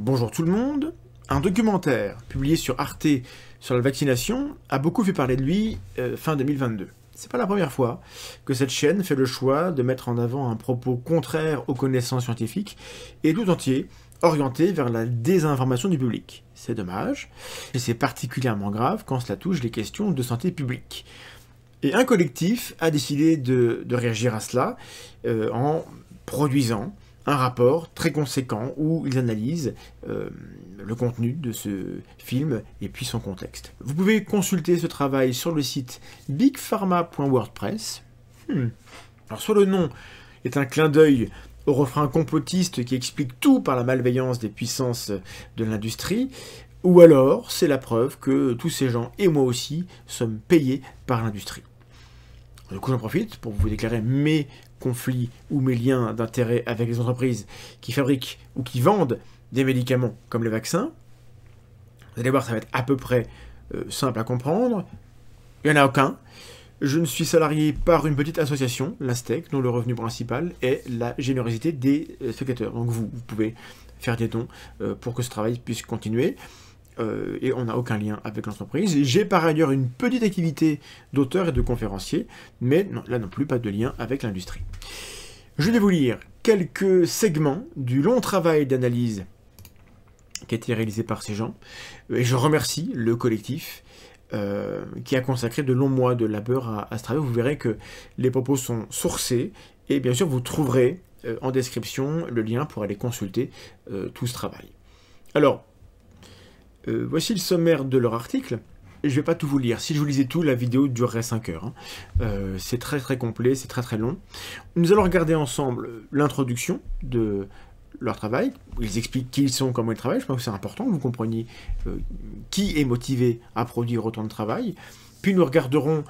Bonjour tout le monde. Un documentaire publié sur Arte sur la vaccination a beaucoup fait parler de lui euh, fin 2022. C'est pas la première fois que cette chaîne fait le choix de mettre en avant un propos contraire aux connaissances scientifiques et tout entier orienté vers la désinformation du public. C'est dommage, et c'est particulièrement grave quand cela touche les questions de santé publique. Et un collectif a décidé de, réagir à cela euh, en produisant un rapport très conséquent où ils analysent euh, le contenu de ce film et puis son contexte. Vous pouvez consulter ce travail sur le site bigpharma.wordpress. Hmm. Alors soit le nom est un clin d'œil au refrain complotiste qui explique tout par la malveillance des puissances de l'industrie, ou alors c'est la preuve que tous ces gens et moi aussi sommes payés par l'industrie. Du coup, j'en profite pour vous déclarer mes conflits ou mes liens d'intérêt avec les entreprises qui fabriquent ou qui vendent des médicaments comme les vaccins. Vous allez voir, ça va être à peu près euh, simple à comprendre. Il n'y en a aucun. Je ne suis salarié par une petite association, l'Astec, dont le revenu principal est la générosité des euh, spectateurs. Donc vous, vous pouvez faire des dons euh, pour que ce travail puisse continuer. Euh, et on n'a aucun lien avec l'entreprise. J'ai par ailleurs une petite activité d'auteur et de conférencier, mais là non plus pas de lien avec l'industrie. Je vais vous lire quelques segments du long travail d'analyse qui a été réalisé par ces gens, et je remercie le collectif euh, qui a consacré de longs mois de labeur à, ce travail. Vous verrez que les propos sont sourcés et bien sûr vous trouverez euh, en description le lien pour aller consulter tout ce travail. Alors, euh, voici le sommaire de leur article. Je ne vais pas tout vous lire. Si je vous lisais tout, la vidéo durerait 5 heures. Hein. Euh, c'est très très complet, c'est très très long. Nous allons regarder ensemble l'introduction de leur travail. Ils expliquent qui ils sont, comment ils travaillent. Je pense que c'est important que vous compreniez euh, qui est motivé à produire autant de travail. Puis nous regarderons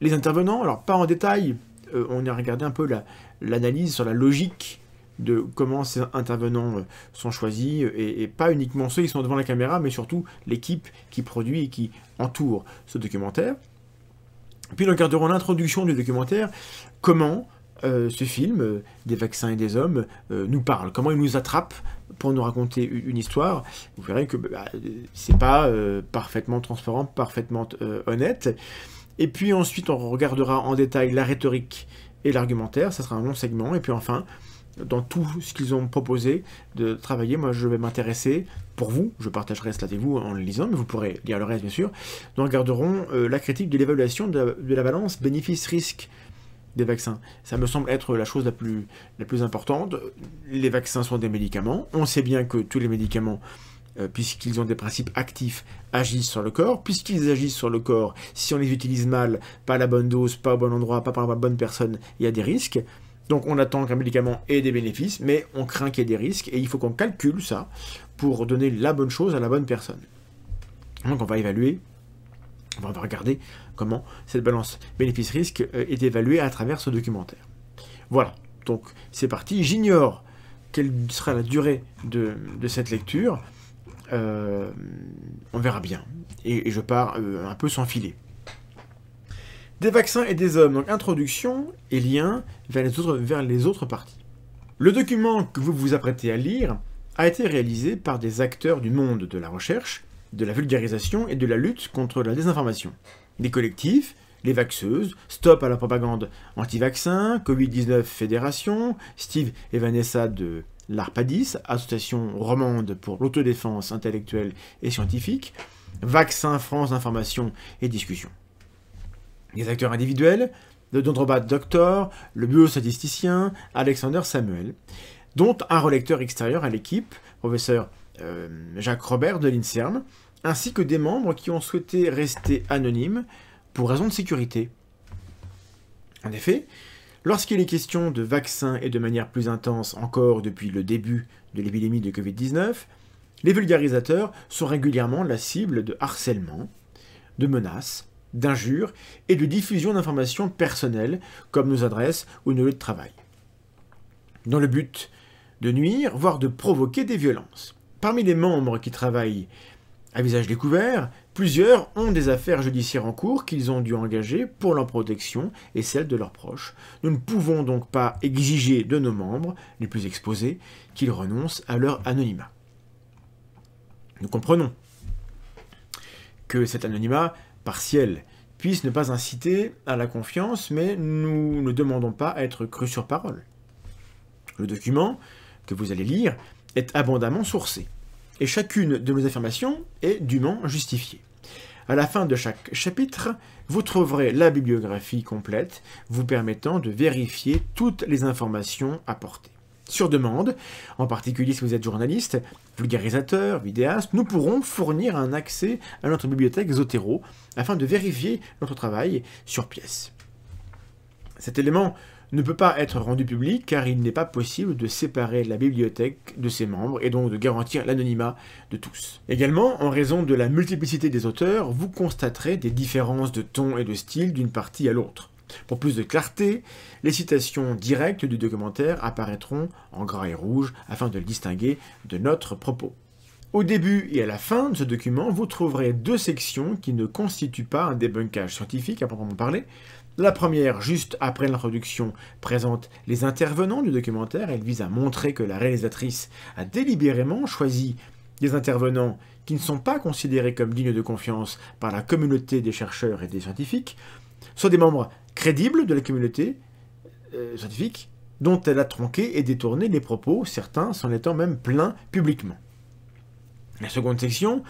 les intervenants. Alors pas en détail, on a regardé un peu l'analyse sur la logique de comment ces intervenants euh, sont choisis, euh, et, pas uniquement ceux qui sont devant la caméra, mais surtout l'équipe qui produit et qui entoure ce documentaire. Puis nous regarderons l'introduction du documentaire, comment euh, ce film, Des vaccins et des hommes, nous parle, comment il nous attrape pour nous raconter une histoire. Vous verrez que bah, c'est pas parfaitement transparent, parfaitement honnête. Et puis ensuite, on regardera en détail la rhétorique et l'argumentaire, ça sera un long segment. Et puis enfin, dans tout ce qu'ils ont proposé de travailler. Moi, je vais m'intéresser pour vous, je partagerai cela avec vous en le lisant, mais vous pourrez lire le reste, bien sûr. Nous regarderons euh, la critique de l'évaluation de, la balance bénéfice-risque des vaccins. Ça me semble être la chose la plus, la plus importante. Les vaccins sont des médicaments. On sait bien que tous les médicaments euh, puisqu'ils ont des principes actifs, agissent sur le corps. Puisqu'ils agissent sur le corps, si on les utilise mal, pas à la bonne dose, pas au bon endroit, pas par la bonne personne, il y a des risques. Donc on attend qu'un médicament ait des bénéfices, mais on craint qu'il y ait des risques, et il faut qu'on calcule ça pour donner la bonne chose à la bonne personne. Donc on va évaluer, on va regarder comment cette balance bénéfice-risque euh, est évaluée à travers ce documentaire. Voilà, donc c'est parti. J'ignore quelle sera la durée de, cette lecture. Euh, on verra bien. Et, je pars euh, un peu sans filet des vaccins et des hommes, donc introduction et lien vers les autres, parties. Le document que vous vous apprêtez à lire a été réalisé par des acteurs du monde de la recherche, de la vulgarisation et de la lutte contre la désinformation. Des collectifs, les vaxeuses, Stop à la propagande anti-vaccin, Covid-19 Fédération, Steve et Vanessa de l'ARPADIS, association romande pour l'autodéfense intellectuelle et scientifique, Vaccin France Information et Discussion. Les acteurs individuels, le Dendrobat Doctor, le biostatisticien, Alexander Samuel, dont un relecteur extérieur à l'équipe, professeur euh, Jacques Robert de l'INSERM, ainsi que des membres qui ont souhaité rester anonymes pour raisons de sécurité. En effet, lorsqu'il est question de vaccins et de manière plus intense encore depuis le début de l'épidémie de Covid-19, les vulgarisateurs sont régulièrement la cible de harcèlement, de menaces, d'injures et de diffusion d'informations personnelles, comme nos adresses ou nos lieux de travail, dans le but de nuire, voire de provoquer des violences. Parmi les membres qui travaillent à visage découvert, plusieurs ont des affaires judiciaires en cours qu'ils ont dû engager pour leur protection et celle de leurs proches. Nous ne pouvons donc pas exiger de nos membres, les plus exposés, qu'ils renoncent à leur anonymat. Nous comprenons que cet anonymat partiel puisse ne pas inciter à la confiance, mais nous ne demandons pas à être cru sur parole. Le document que vous allez lire est abondamment sourcé, et chacune de nos affirmations est dûment justifiée. À la fin de chaque chapitre, vous trouverez la bibliographie complète vous permettant de vérifier toutes les informations apportées sur demande. En particulier si vous êtes journaliste, vulgarisateur, vidéaste, nous pourrons fournir un accès à notre bibliothèque Zotero afin de vérifier notre travail sur pièce. Cet élément ne peut pas être rendu public car il n'est pas possible de séparer la bibliothèque de ses membres et donc de garantir l'anonymat de tous. Également, en raison de la multiplicité des auteurs, vous constaterez des différences de ton et de style d'une partie à l'autre. Pour plus de clarté, les citations directes du documentaire apparaîtront en gras et rouge afin de le distinguer de notre propos. Au début et à la fin de ce document, vous trouverez deux sections qui ne constituent pas un débunkage scientifique à proprement parler. La première, juste après l'introduction, présente les intervenants du documentaire. Elle vise à montrer que la réalisatrice a délibérément choisi des intervenants qui ne sont pas considérés comme dignes de confiance par la communauté des chercheurs et des scientifiques, soit des membres crédible de la communauté euh, scientifique dont elle a tronqué et détourné les propos, certains s'en étant même plaints publiquement. La seconde section,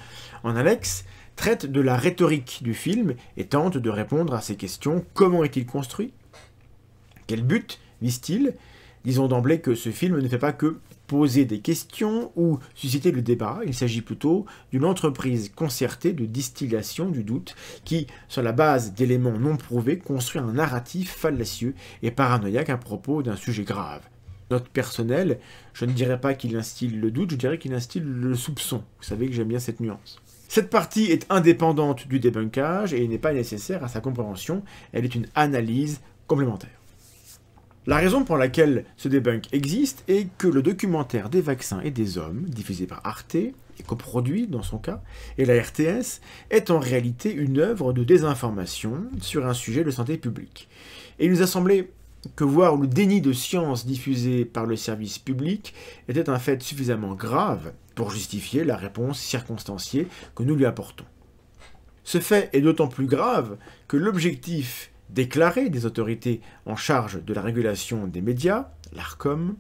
en annexe, traite de la rhétorique du film et tente de répondre à ces questions. Comment est-il construit Quel but vise-t-il Disons d'emblée que ce film ne fait pas que poser des questions ou susciter le débat. Il s'agit plutôt d'une entreprise concertée de distillation du doute qui, sur la base d'éléments non prouvés, construit un narratif fallacieux et paranoïaque à propos d'un sujet grave. Note personnel, je ne dirais pas qu'il instille le doute, je dirais qu'il instille le soupçon. Vous savez que j'aime bien cette nuance. Cette partie est indépendante du débunkage et n'est pas nécessaire à sa compréhension, elle est une analyse complémentaire. La raison pour laquelle ce debunk existe est que le documentaire des vaccins et des hommes, diffusé par Arte, et coproduit dans son cas, et la RTS, est en réalité une œuvre de désinformation sur un sujet de santé publique. Et il nous a semblé que voir le déni de science diffusé par le service public était un fait suffisamment grave pour justifier la réponse circonstanciée que nous lui apportons. Ce fait est d'autant plus grave que l'objectif Déclarer des autorités en charge de la régulation des médias, l'ARCOM,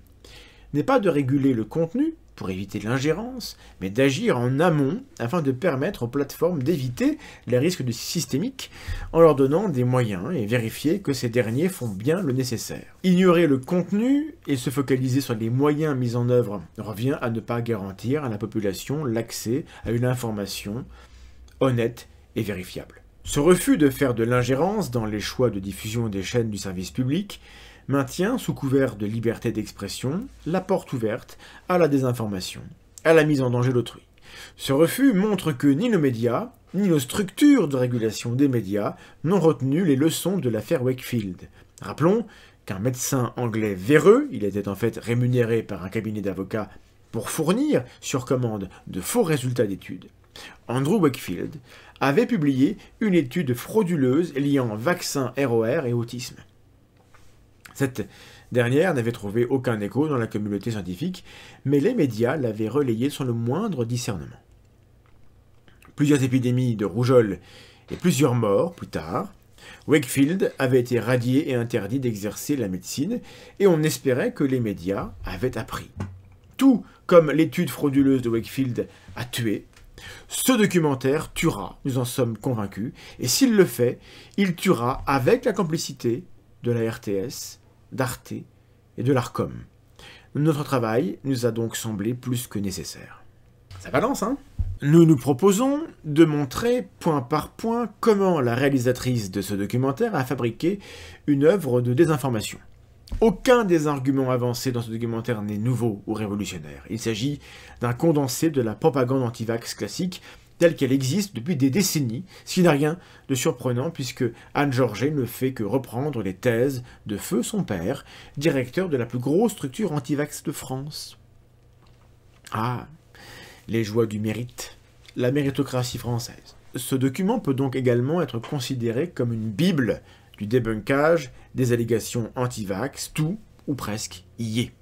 n'est pas de réguler le contenu pour éviter l'ingérence, mais d'agir en amont afin de permettre aux plateformes d'éviter les risques de systémique en leur donnant des moyens et vérifier que ces derniers font bien le nécessaire. Ignorer le contenu et se focaliser sur les moyens mis en œuvre revient à ne pas garantir à la population l'accès à une information honnête et vérifiable. Ce refus de faire de l'ingérence dans les choix de diffusion des chaînes du service public maintient, sous couvert de liberté d'expression, la porte ouverte à la désinformation, à la mise en danger d'autrui. Ce refus montre que ni nos médias, ni nos structures de régulation des médias n'ont retenu les leçons de l'affaire Wakefield. Rappelons qu'un médecin anglais véreux, il était en fait rémunéré par un cabinet d'avocats pour fournir, sur commande, de faux résultats d'études. Andrew Wakefield, avait publié une étude frauduleuse liant vaccin ROR et autisme. Cette dernière n'avait trouvé aucun écho dans la communauté scientifique, mais les médias l'avaient relayée sans le moindre discernement. Plusieurs épidémies de rougeole et plusieurs morts plus tard, Wakefield avait été radié et interdit d'exercer la médecine, et on espérait que les médias avaient appris. Tout comme l'étude frauduleuse de Wakefield a tué, ce documentaire tuera, nous en sommes convaincus, et s'il le fait, il tuera avec la complicité de la RTS, d'Arte et de l'ARCOM. Notre travail nous a donc semblé plus que nécessaire. Ça balance, hein Nous nous proposons de montrer point par point comment la réalisatrice de ce documentaire a fabriqué une œuvre de désinformation. Aucun des arguments avancés dans ce documentaire n'est nouveau ou révolutionnaire. Il s'agit d'un condensé de la propagande anti-vax classique telle qu'elle existe depuis des décennies, ce qui n'a rien de surprenant puisque Anne Georget ne fait que reprendre les thèses de Feu son père, directeur de la plus grosse structure anti-vax de France. Ah, les joies du mérite, la méritocratie française. Ce document peut donc également être considéré comme une bible du débunkage des allégations anti-vax, tout, ou presque, y est.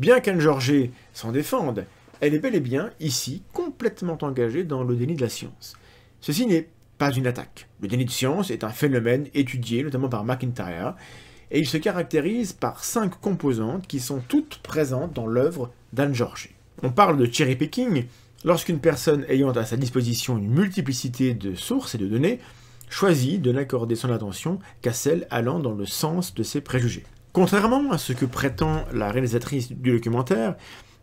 Bien qu'Anne Georgé s'en défende, elle est bel et bien, ici, complètement engagée dans le déni de la science. Ceci n'est pas une attaque. Le déni de science est un phénomène étudié, notamment par McIntyre, et il se caractérise par cinq composantes qui sont toutes présentes dans l'œuvre d'Anne Georgé. On parle de cherry picking lorsqu'une personne ayant à sa disposition une multiplicité de sources et de données choisit de n'accorder son attention qu'à celle allant dans le sens de ses préjugés. Contrairement à ce que prétend la réalisatrice du documentaire,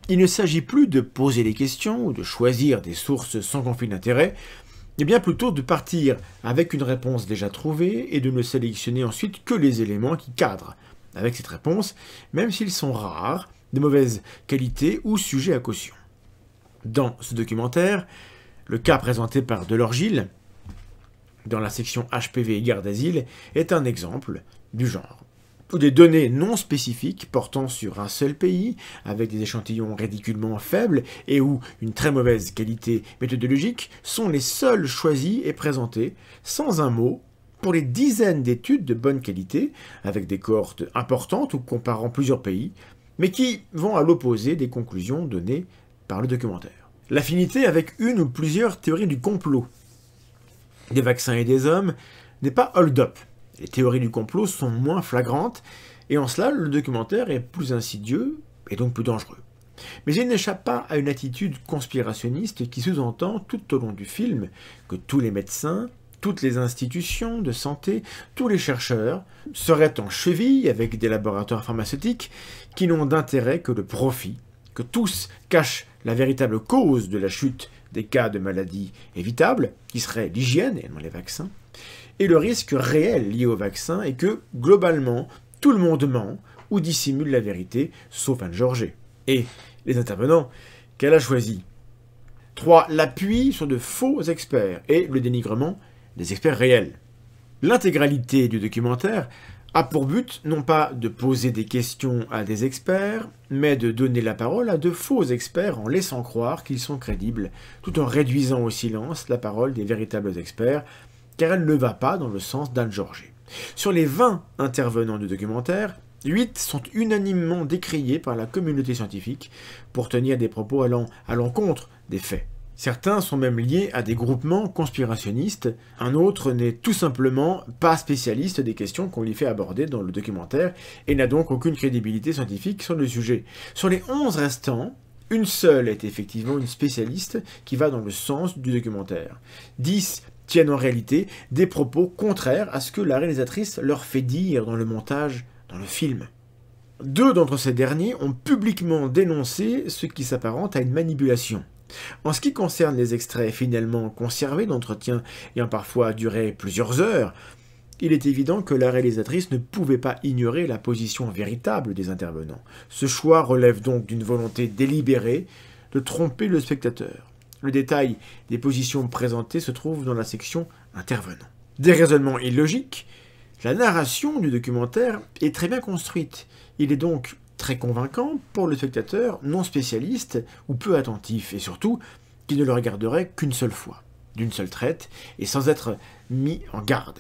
il ne s'agit plus de poser des questions ou de choisir des sources sans conflit d'intérêt, mais bien plutôt de partir avec une réponse déjà trouvée et de ne sélectionner ensuite que les éléments qui cadrent avec cette réponse, même s'ils sont rares, de mauvaise qualité ou sujets à caution. Dans ce documentaire, le cas présenté par Delorgile, dans la section HPV et garde d'asile est un exemple du genre ou des données non spécifiques portant sur un seul pays, avec des échantillons ridiculement faibles et ou une très mauvaise qualité méthodologique, sont les seules choisies et présentées, sans un mot, pour les dizaines d'études de bonne qualité, avec des cohortes importantes ou comparant plusieurs pays, mais qui vont à l'opposé des conclusions données par le documentaire. L'affinité avec une ou plusieurs théories du complot des vaccins et des hommes n'est pas hold-up. Les théories du complot sont moins flagrantes, et en cela, le documentaire est plus insidieux et donc plus dangereux. Mais il n'échappe pas à une attitude conspirationniste qui sous-entend tout au long du film que tous les médecins, toutes les institutions de santé, tous les chercheurs seraient en cheville avec des laboratoires pharmaceutiques qui n'ont d'intérêt que le profit, que tous cachent la véritable cause de la chute des cas de maladies évitables, qui seraient l'hygiène et non les vaccins, et le risque réel lié au vaccin est que, globalement, tout le monde ment ou dissimule la vérité, sauf Anne Georget. Et les intervenants qu'elle a choisis. 3. L'appui sur de faux experts et le dénigrement des experts réels. L'intégralité du documentaire a pour but non pas de poser des questions à des experts, mais de donner la parole à de faux experts en laissant croire qu'ils sont crédibles, tout en réduisant au silence la parole des véritables experts, car elle ne va pas dans le sens d'Anne Georget. Sur les 20 intervenants du documentaire, 8 sont unanimement décriés par la communauté scientifique pour tenir des propos allant à l'encontre des faits. Certains sont même liés à des groupements conspirationnistes, un autre n'est tout simplement pas spécialiste des questions qu'on lui fait aborder dans le documentaire et n'a donc aucune crédibilité scientifique sur le sujet. Sur les 11 restants, une seule est effectivement une spécialiste qui va dans le sens du documentaire. 10 tiennent en réalité des propos contraires à ce que la réalisatrice leur fait dire dans le montage, dans le film. Deux d'entre ces derniers ont publiquement dénoncé ce qui s'apparente à une manipulation. En ce qui concerne les extraits finalement conservés d'entretiens ayant parfois duré plusieurs heures, il est évident que la réalisatrice ne pouvait pas ignorer la position véritable des intervenants. Ce choix relève donc d'une volonté délibérée de tromper le spectateur. Le détail des positions présentées se trouve dans la section intervenants. Des raisonnements illogiques, la narration du documentaire est très bien construite. Il est donc très convaincant pour le spectateur non spécialiste ou peu attentif, et surtout qui ne le regarderait qu'une seule fois, d'une seule traite, et sans être mis en garde.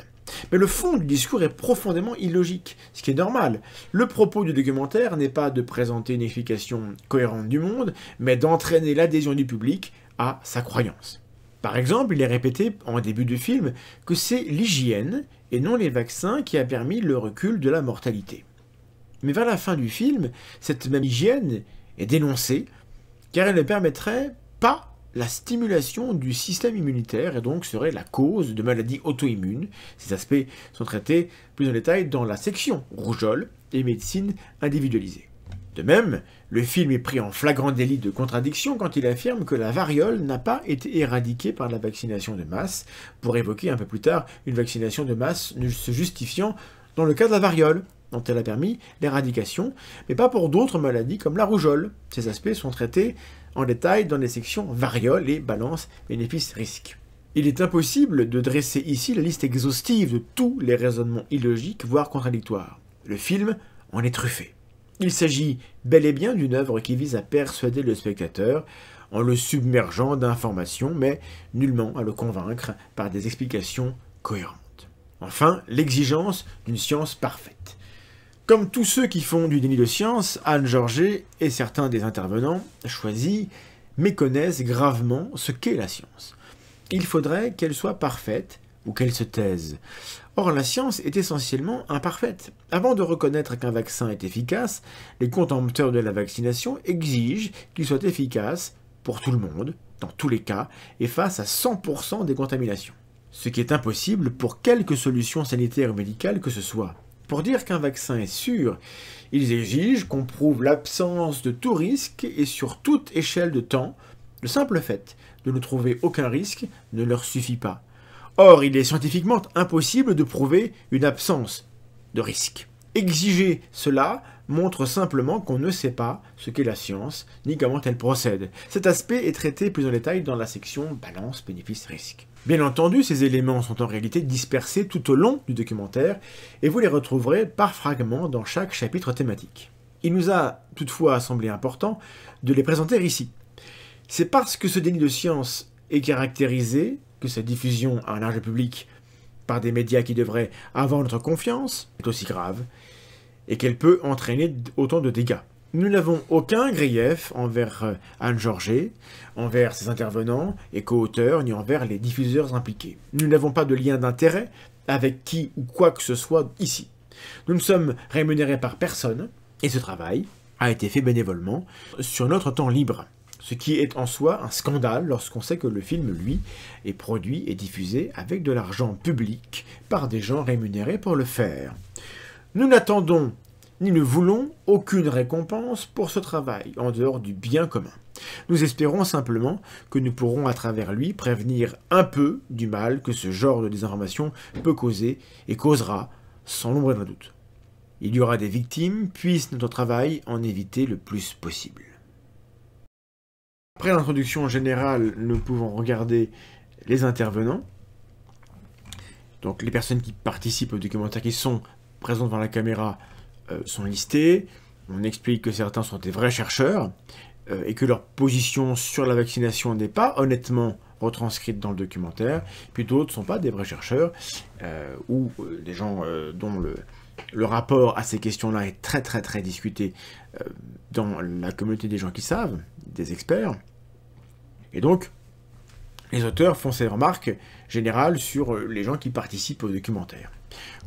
Mais le fond du discours est profondément illogique, ce qui est normal. Le propos du documentaire n'est pas de présenter une explication cohérente du monde, mais d'entraîner l'adhésion du public à sa croyance. Par exemple, il est répété en début de film que c'est l'hygiène et non les vaccins qui a permis le recul de la mortalité. Mais vers la fin du film, cette même hygiène est dénoncée, car elle ne permettrait pas la stimulation du système immunitaire et donc serait la cause de maladies auto-immunes. Ces aspects sont traités plus en détail dans la section rougeole et médecine individualisée. De même, le film est pris en flagrant délit de contradiction quand il affirme que la variole n'a pas été éradiquée par la vaccination de masse, pour évoquer un peu plus tard une vaccination de masse se justifiant dans le cas de la variole dont elle a permis l'éradication, mais pas pour d'autres maladies comme la rougeole. Ces aspects sont traités en détail dans les sections variole et balance bénéfice-risque. Il est impossible de dresser ici la liste exhaustive de tous les raisonnements illogiques, voire contradictoires. Le film en est truffé. Il s'agit bel et bien d'une œuvre qui vise à persuader le spectateur en le submergeant d'informations, mais nullement à le convaincre par des explications cohérentes. Enfin, l'exigence d'une science parfaite. Comme tous ceux qui font du déni de science, Anne Georget et certains des intervenants choisis méconnaissent gravement ce qu'est la science. Il faudrait qu'elle soit parfaite ou qu'elle se taise. Or, la science est essentiellement imparfaite. Avant de reconnaître qu'un vaccin est efficace, les contempteurs de la vaccination exigent qu'il soit efficace pour tout le monde, dans tous les cas, et face à 100% des contaminations. Ce qui est impossible pour quelque solution sanitaire ou médicale que ce soit. Pour dire qu'un vaccin est sûr, ils exigent qu'on prouve l'absence de tout risque et sur toute échelle de temps, le simple fait de ne trouver aucun risque ne leur suffit pas. Or, il est scientifiquement impossible de prouver une absence de risque. Exiger cela montre simplement qu'on ne sait pas ce qu'est la science, ni comment elle procède. Cet aspect est traité plus en détail dans la section balance bénéfice-risque. Bien entendu, ces éléments sont en réalité dispersés tout au long du documentaire et vous les retrouverez par fragments dans chaque chapitre thématique. Il nous a toutefois semblé important de les présenter ici. C'est parce que ce déni de science est caractérisé, que sa diffusion à un large public par des médias qui devraient avoir notre confiance est aussi grave, et qu'elle peut entraîner autant de dégâts. Nous n'avons aucun grief envers euh, Anne georgie envers ses intervenants et co-auteurs, ni envers les diffuseurs impliqués. Nous n'avons pas de lien d'intérêt avec qui ou quoi que ce soit ici. Nous ne sommes rémunérés par personne, et ce travail a été fait bénévolement sur notre temps libre. Ce qui est en soi un scandale lorsqu'on sait que le film, lui, est produit et diffusé avec de l'argent public par des gens rémunérés pour le faire. Nous n'attendons ni ne voulons aucune récompense pour ce travail, en dehors du bien commun. Nous espérons simplement que nous pourrons à travers lui prévenir un peu du mal que ce genre de désinformation peut causer et causera sans l'ombre d'un doute. Il y aura des victimes, puisse notre travail en éviter le plus possible. Après l'introduction générale, nous pouvons regarder les intervenants, donc les personnes qui participent au documentaire, qui sont présentes devant la caméra, euh, sont listés. On explique que certains sont des vrais chercheurs euh, et que leur position sur la vaccination n'est pas honnêtement retranscrite dans le documentaire, puis d'autres ne sont pas des vrais chercheurs, euh, ou des gens dont le, le, rapport à ces questions-là est très très très discuté dans la communauté des gens qui savent, des experts. Et donc, les auteurs font ces remarques générales sur les gens qui participent au documentaire.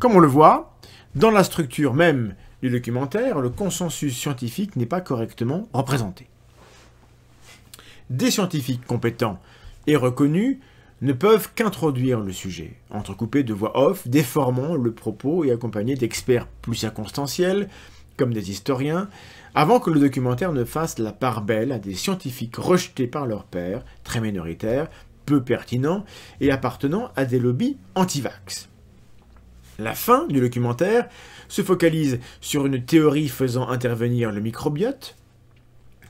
Comme on le voit, dans la structure même du documentaire, le consensus scientifique n'est pas correctement représenté. Des scientifiques compétents et reconnus ne peuvent qu'introduire le sujet, entrecoupés de voix off, déformant le propos et accompagnés d'experts plus circonstanciels, comme des historiens, avant que le documentaire ne fasse la part belle à des scientifiques rejetés par leur père, très minoritaires, peu pertinents et appartenant à des lobbies anti-vax. La fin du documentaire se focalise sur une théorie faisant intervenir le microbiote,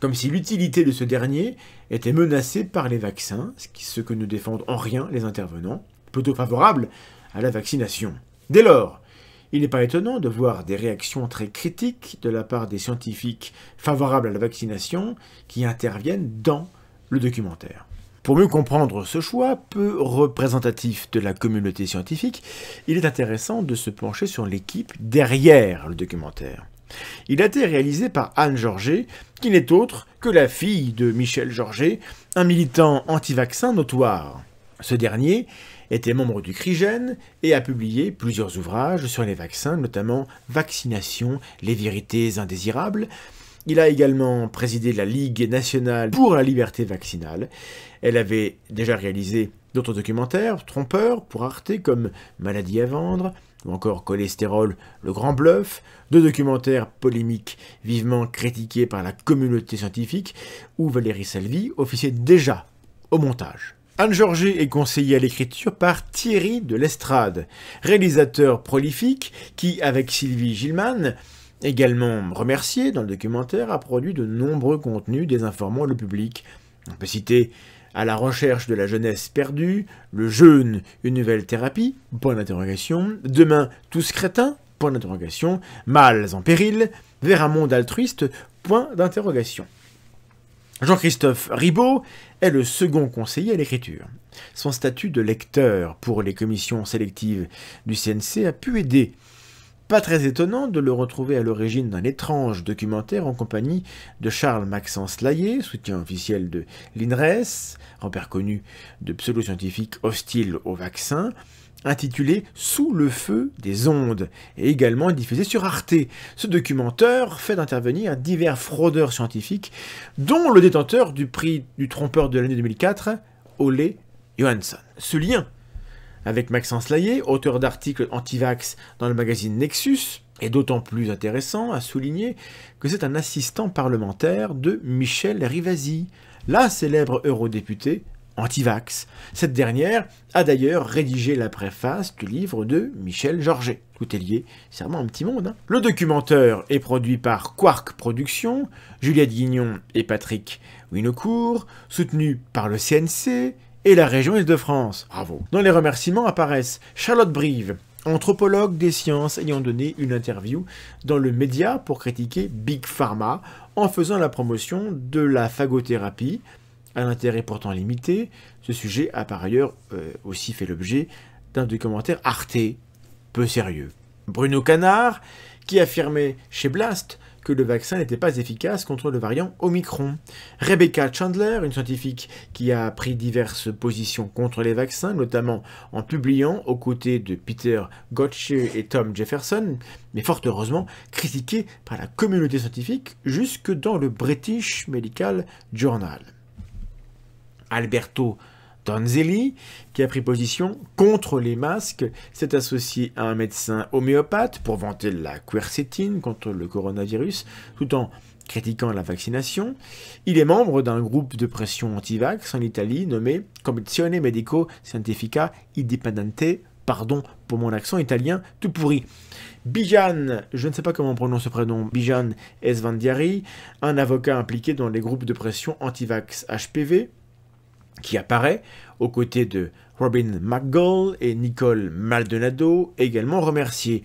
comme si l'utilité de ce dernier était menacée par les vaccins, ce que ne défendent en rien les intervenants, plutôt favorables à la vaccination. Dès lors, il n'est pas étonnant de voir des réactions très critiques de la part des scientifiques favorables à la vaccination qui interviennent dans le documentaire. Pour mieux comprendre ce choix peu représentatif de la communauté scientifique, il est intéressant de se pencher sur l'équipe derrière le documentaire. Il a été réalisé par Anne Georget, qui n'est autre que la fille de Michel Georget, un militant anti-vaccin notoire. Ce dernier était membre du CRIGEN et a publié plusieurs ouvrages sur les vaccins, notamment Vaccination, les vérités indésirables, il a également présidé la Ligue nationale pour la liberté vaccinale. Elle avait déjà réalisé d'autres documentaires, trompeurs pour Arte comme Maladie à vendre, ou encore Cholestérol, le grand bluff, deux documentaires polémiques vivement critiqués par la communauté scientifique, où Valérie Salvi officiait déjà au montage. Anne Georget est conseillée à l'écriture par Thierry de l'Estrade, réalisateur prolifique qui, avec Sylvie Gilman, Également remercié dans le documentaire, a produit de nombreux contenus désinformant le public. On peut citer À la recherche de la jeunesse perdue, Le jeûne, une nouvelle thérapie, point d'interrogation, Demain, tous crétins, point d'interrogation, Mâles en péril, Vers un monde altruiste, point d'interrogation. Jean-Christophe Ribaud est le second conseiller à l'écriture. Son statut de lecteur pour les commissions sélectives du CNC a pu aider pas très étonnant de le retrouver à l'origine d'un étrange documentaire en compagnie de Charles-Maxence Slayer, soutien officiel de l'INRES, repère connu de pseudo-scientifiques hostiles au vaccin, intitulé Sous le feu des ondes, et également diffusé sur Arte. Ce documentaire fait intervenir divers fraudeurs scientifiques, dont le détenteur du prix du trompeur de l'année 2004, Ole Johansson. Ce lien avec Maxence Layet, auteur d'articles anti-vax dans le magazine Nexus, est d'autant plus intéressant à souligner que c'est un assistant parlementaire de Michel Rivasi, la célèbre eurodéputée anti-vax. Cette dernière a d'ailleurs rédigé la préface du livre de Michel Georget. Tout est lié, c'est vraiment un petit monde. Hein. le documentaire est produit par Quark Productions, Juliette Guignon et Patrick Winocourt, soutenu par le CNC, et la région Île-de-France. Bravo. Dans les remerciements apparaissent Charlotte Brive, anthropologue des sciences ayant donné une interview dans le média pour critiquer Big Pharma en faisant la promotion de la phagothérapie, À intérêt pourtant limité. Ce sujet a par ailleurs euh, aussi fait l'objet d'un documentaire Arte, peu sérieux. Bruno Canard, qui affirmait chez Blast que le vaccin n'était pas efficace contre le variant Omicron. Rebecca Chandler, une scientifique qui a pris diverses positions contre les vaccins, notamment en publiant aux côtés de Peter Gotche et Tom Jefferson, mais fort heureusement critiquée par la communauté scientifique jusque dans le British Medical Journal. Alberto Donzelli, qui a pris position contre les masques, s'est associé à un médecin homéopathe pour vanter la quercétine contre le coronavirus, tout en critiquant la vaccination. Il est membre d'un groupe de pression anti-vax en Italie nommé Commissione Medico Scientifica Indipendente pardon pour mon accent italien tout pourri. Bijan, je ne sais pas comment on prononce ce prénom, Bijan Esvandiari, un avocat impliqué dans les groupes de pression anti-vax HPV, qui apparaît aux côtés de Robin McGall et Nicole Maldonado, également remerciés.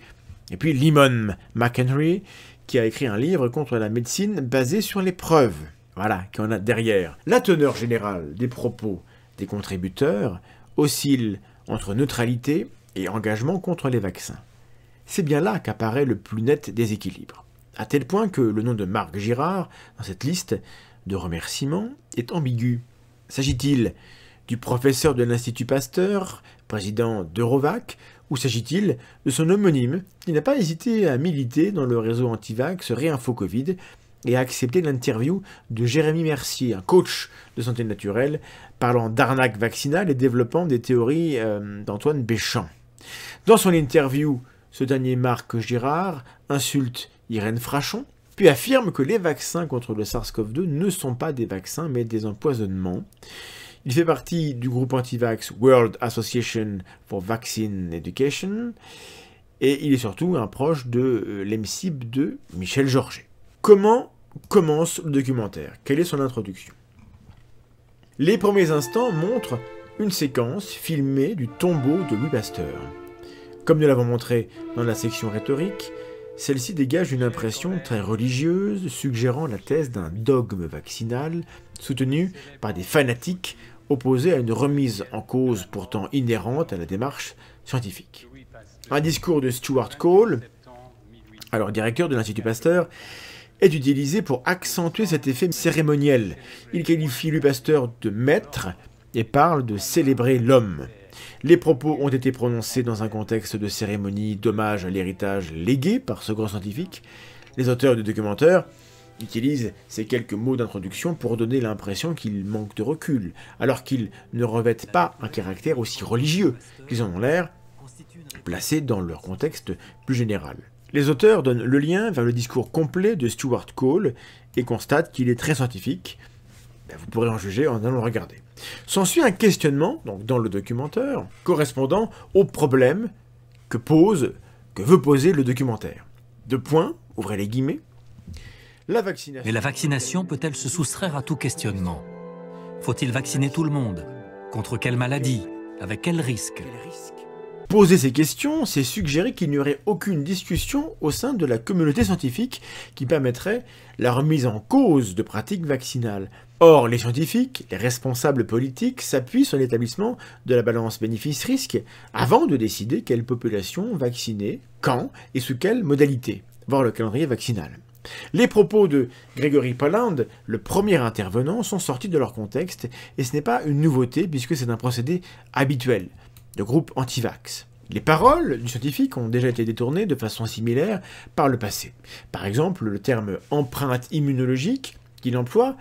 Et puis Limon McHenry, qui a écrit un livre contre la médecine basé sur les preuves. Voilà, qu'on a derrière. La teneur générale des propos des contributeurs oscille entre neutralité et engagement contre les vaccins. C'est bien là qu'apparaît le plus net déséquilibre, à tel point que le nom de Marc Girard, dans cette liste de remerciements, est ambigu. S'agit-il du professeur de l'Institut Pasteur, président d'Eurovac, ou s'agit-il de son homonyme qui n'a pas hésité à militer dans le réseau anti-vax Réinfo Covid et à accepter l'interview de Jérémy Mercier, un coach de santé naturelle, parlant d'arnaque vaccinale et développant des théories euh, d'Antoine Béchamp. Dans son interview, ce dernier Marc Girard insulte Irène Frachon, puis affirme que les vaccins contre le SARS-CoV-2 ne sont pas des vaccins mais des empoisonnements. Il fait partie du groupe anti-vax World Association for Vaccine Education et il est surtout un proche de euh, l'EMCIB de Michel Georget. Comment commence le documentaire Quelle est son introduction Les premiers instants montrent une séquence filmée du tombeau de Louis Pasteur. Comme nous l'avons montré dans la section rhétorique, celle-ci dégage une impression très religieuse, suggérant la thèse d'un dogme vaccinal soutenu par des fanatiques opposés à une remise en cause pourtant inhérente à la démarche scientifique. Un discours de Stuart Cole, alors directeur de l'Institut Pasteur, est utilisé pour accentuer cet effet cérémoniel. Il qualifie le Pasteur de maître et parle de célébrer l'homme. Les propos ont été prononcés dans un contexte de cérémonie d'hommage à l'héritage légué par ce grand scientifique. Les auteurs du documentaire utilisent ces quelques mots d'introduction pour donner l'impression qu'ils manquent de recul, alors qu'ils ne revêtent pas un caractère aussi religieux qu'ils en ont l'air, placés dans leur contexte plus général. Les auteurs donnent le lien vers le discours complet de Stuart Cole et constatent qu'il est très scientifique, ben, vous pourrez en juger en allant regarder. S'ensuit un questionnement, donc dans le documentaire, correspondant au problème que pose, que veut poser le documentaire. De points, ouvrez les guillemets. La vaccination... Mais la vaccination peut-elle se soustraire à tout questionnement Faut-il vacciner tout le monde Contre quelle maladie Avec quel risque Poser ces questions, c'est suggérer qu'il n'y aurait aucune discussion au sein de la communauté scientifique qui permettrait la remise en cause de pratiques vaccinales, Or, les scientifiques, les responsables politiques s'appuient sur l'établissement de la balance bénéfice-risque avant de décider quelle population vacciner, quand et sous quelle modalité, voire le calendrier vaccinal. Les propos de Grégory Poland, le premier intervenant, sont sortis de leur contexte et ce n'est pas une nouveauté puisque c'est un procédé habituel de groupe anti-vax. Les paroles du scientifique ont déjà été détournées de façon similaire par le passé. Par exemple, le terme empreinte immunologique qu'il emploie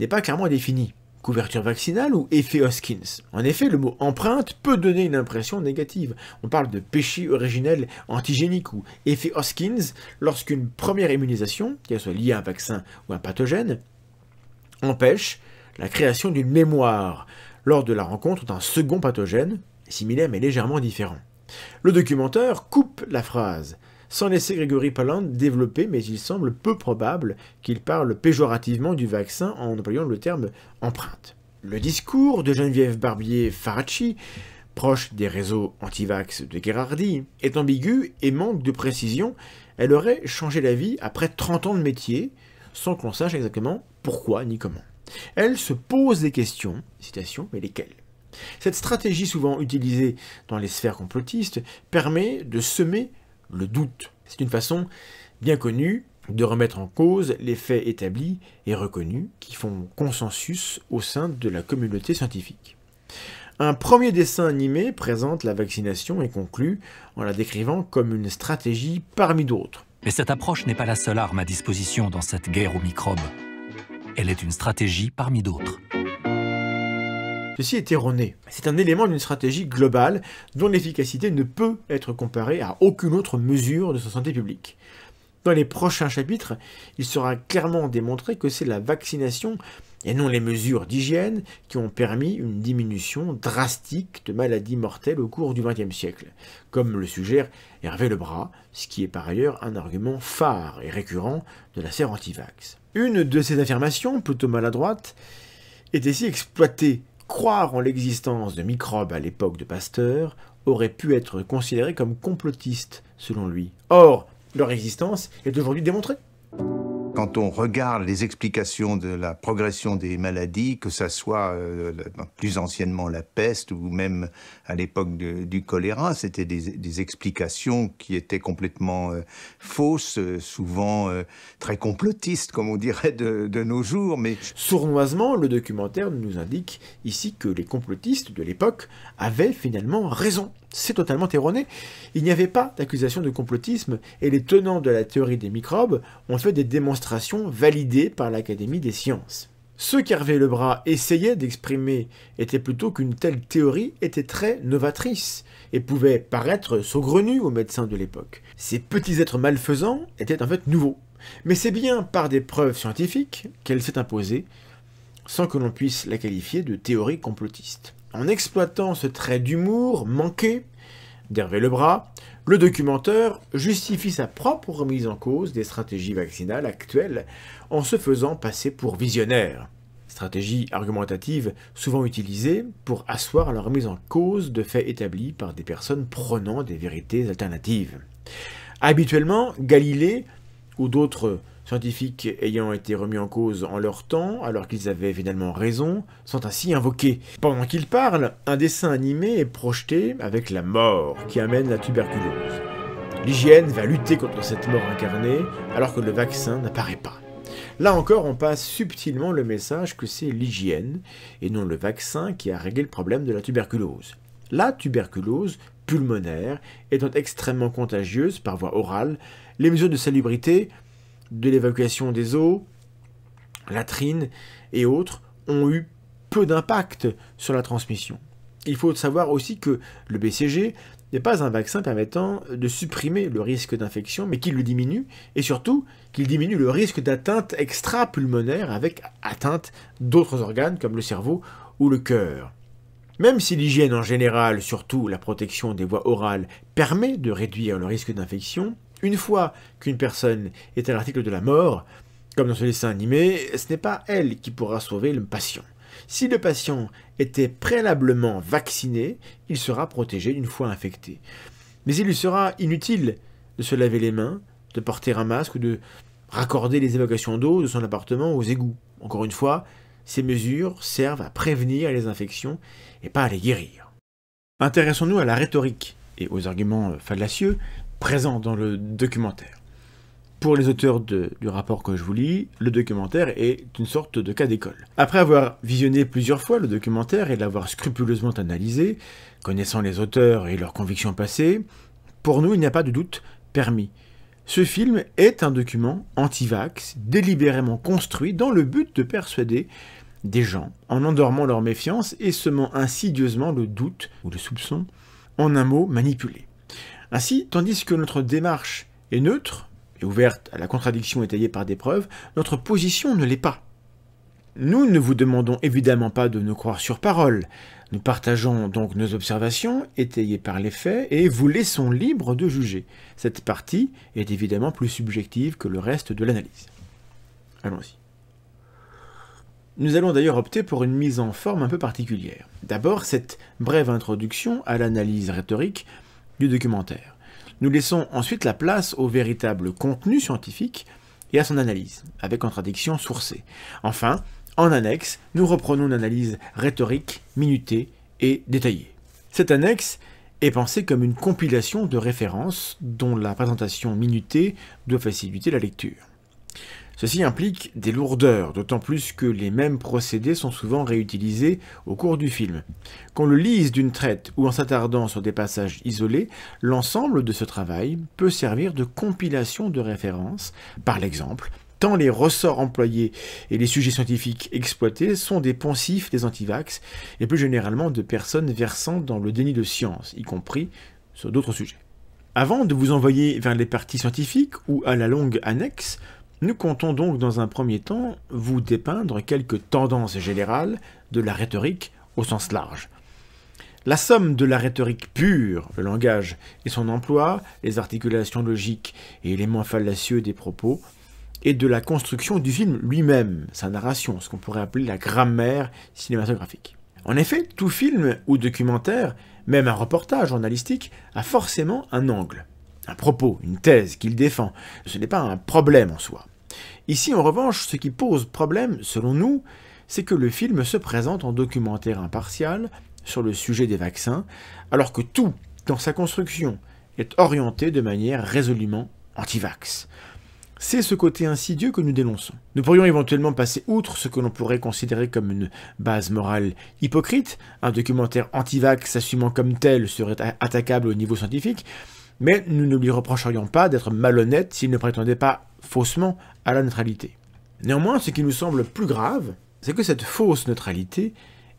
n'est pas clairement défini. Couverture vaccinale ou effet Hoskins En effet, le mot empreinte peut donner une impression négative. On parle de péché originel antigénique ou effet Hoskins lorsqu'une première immunisation, qu'elle soit liée à un vaccin ou à un pathogène, empêche la création d'une mémoire lors de la rencontre d'un second pathogène, similaire mais légèrement différent. Le documentaire coupe la phrase sans laisser Grégory Palin développer, mais il semble peu probable qu'il parle péjorativement du vaccin en employant le terme empreinte. Le discours de Geneviève barbier faraci proche des réseaux anti-vax de Gérardi, est ambigu et manque de précision, elle aurait changé la vie après 30 ans de métier, sans qu'on sache exactement pourquoi ni comment. Elle se pose des questions, citation, mais lesquelles Cette stratégie souvent utilisée dans les sphères complotistes permet de semer le doute. C'est une façon bien connue de remettre en cause les faits établis et reconnus qui font consensus au sein de la communauté scientifique. Un premier dessin animé présente la vaccination et conclut en la décrivant comme une stratégie parmi d'autres. Mais cette approche n'est pas la seule arme à disposition dans cette guerre aux microbes. Elle est une stratégie parmi d'autres. Ceci est erroné. C'est un élément d'une stratégie globale dont l'efficacité ne peut être comparée à aucune autre mesure de sa santé publique. Dans les prochains chapitres, il sera clairement démontré que c'est la vaccination et non les mesures d'hygiène qui ont permis une diminution drastique de maladies mortelles au cours du XXe siècle, comme le suggère Hervé Lebras, ce qui est par ailleurs un argument phare et récurrent de la serre antivax. Une de ces affirmations, plutôt maladroite, est ici exploitée croire en l'existence de microbes à l'époque de Pasteur aurait pu être considéré comme complotiste, selon lui. Or, leur existence est aujourd'hui démontrée. Quand on regarde les explications de la progression des maladies, que ça soit euh, plus anciennement la peste ou même à l'époque du choléra, c'était des, explications qui étaient complètement euh, fausses, euh, souvent très complotistes, comme on dirait de, de nos jours. Mais sournoisement, le documentaire nous indique ici que les complotistes de l'époque avaient finalement raison c'est totalement erroné. Il n'y avait pas d'accusation de complotisme et les tenants de la théorie des microbes ont fait des démonstrations validées par l'Académie des sciences. Ce qu'Hervé Lebras essayait d'exprimer était plutôt qu'une telle théorie était très novatrice et pouvait paraître saugrenue aux médecins de l'époque. Ces petits êtres malfaisants étaient en fait nouveaux. Mais c'est bien par des preuves scientifiques qu'elle s'est imposée sans que l'on puisse la qualifier de théorie complotiste. En exploitant ce trait d'humour manqué d'Hervé Lebras, le documentaire justifie sa propre remise en cause des stratégies vaccinales actuelles en se faisant passer pour visionnaire. Stratégie argumentative souvent utilisée pour asseoir la remise en cause de faits établis par des personnes prenant des vérités alternatives. Habituellement, Galilée ou d'autres scientifiques ayant été remis en cause en leur temps, alors qu'ils avaient finalement raison, sont ainsi invoqués. Pendant qu'ils parlent, un dessin animé est projeté avec la mort qui amène la tuberculose. L'hygiène va lutter contre cette mort incarnée, alors que le vaccin n'apparaît pas. Là encore, on passe subtilement le message que c'est l'hygiène et non le vaccin qui a réglé le problème de la tuberculose. La tuberculose pulmonaire étant extrêmement contagieuse par voie orale, les mesures de salubrité de l'évacuation des eaux, latrines et autres ont eu peu d'impact sur la transmission. Il faut savoir aussi que le BCG n'est pas un vaccin permettant de supprimer le risque d'infection, mais qu'il le diminue, et surtout qu'il diminue le risque d'atteinte extra-pulmonaire avec atteinte d'autres organes comme le cerveau ou le cœur. Même si l'hygiène en général, surtout la protection des voies orales, permet de réduire le risque d'infection, une fois qu'une personne est à l'article de la mort, comme dans ce dessin animé, ce n'est pas elle qui pourra sauver le patient. Si le patient était préalablement vacciné, il sera protégé une fois infecté. Mais il lui sera inutile de se laver les mains, de porter un masque ou de raccorder les évacuations d'eau de son appartement aux égouts. Encore une fois, ces mesures servent à prévenir les infections et pas à les guérir. Intéressons-nous à la rhétorique et aux arguments fallacieux présent dans le documentaire. Pour les auteurs du rapport que je vous lis, le documentaire est une sorte de cas d'école. Après avoir visionné plusieurs fois le documentaire et l'avoir scrupuleusement analysé, connaissant les auteurs et leurs convictions passées, pour nous il n'y a pas de doute permis. Ce film est un document anti-vax, délibérément construit dans le but de persuader des gens, en endormant leur méfiance et semant insidieusement le doute ou le soupçon, en un mot manipulé. Ainsi, tandis que notre démarche est neutre et ouverte à la contradiction étayée par des preuves, notre position ne l'est pas. Nous ne vous demandons évidemment pas de nous croire sur parole. Nous partageons donc nos observations, étayées par les faits, et vous laissons libre de juger. Cette partie est évidemment plus subjective que le reste de l'analyse. Allons-y. Nous allons d'ailleurs opter pour une mise en forme un peu particulière. D'abord, cette brève introduction à l'analyse rhétorique documentaire. Nous laissons ensuite la place au véritable contenu scientifique et à son analyse, avec contradiction sourcée. Enfin, en annexe, nous reprenons une analyse rhétorique, minutée et détaillée. Cette annexe est pensée comme une compilation de références dont la présentation minutée doit faciliter la lecture. Ceci implique des lourdeurs, d'autant plus que les mêmes procédés sont souvent réutilisés au cours du film. Qu'on le lise d'une traite ou en s'attardant sur des passages isolés, l'ensemble de ce travail peut servir de compilation de références, par l'exemple, tant les ressorts employés et les sujets scientifiques exploités sont des poncifs des antivax et plus généralement de personnes versant dans le déni de science, y compris sur d'autres sujets. Avant de vous envoyer vers les parties scientifiques ou à la longue annexe, nous comptons donc dans un premier temps vous dépeindre quelques tendances générales de la rhétorique au sens large. La somme de la rhétorique pure, le langage et son emploi, les articulations logiques et éléments fallacieux des propos, et de la construction du film lui-même, sa narration, ce qu'on pourrait appeler la grammaire cinématographique. En effet, tout film ou documentaire, même un reportage journalistique, a forcément un angle, un propos, une thèse qu'il défend. Ce n'est pas un problème en soi. Ici, en revanche, ce qui pose problème, selon nous, c'est que le film se présente en documentaire impartial sur le sujet des vaccins, alors que tout, dans sa construction, est orienté de manière résolument anti-vax. C'est ce côté insidieux que nous dénonçons. Nous pourrions éventuellement passer outre ce que l'on pourrait considérer comme une base morale hypocrite, un documentaire anti-vax assumant comme tel serait attaquable au niveau scientifique, mais nous ne lui reprocherions pas d'être malhonnête s'il ne prétendait pas faussement à la neutralité. Néanmoins, ce qui nous semble plus grave, c'est que cette fausse neutralité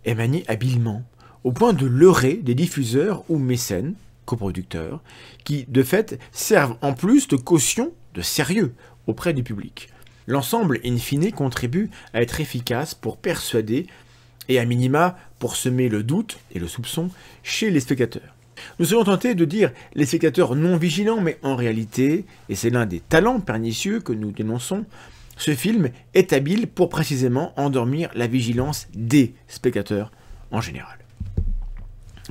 est maniée habilement, au point de leurrer des diffuseurs ou mécènes, coproducteurs, qui, de fait, servent en plus de caution de sérieux auprès du public. L'ensemble, in fine, contribue à être efficace pour persuader et à minima pour semer le doute et le soupçon chez les spectateurs. Nous serons tentés de dire les spectateurs non vigilants, mais en réalité, et c'est l'un des talents pernicieux que nous dénonçons, ce film est habile pour précisément endormir la vigilance des spectateurs en général.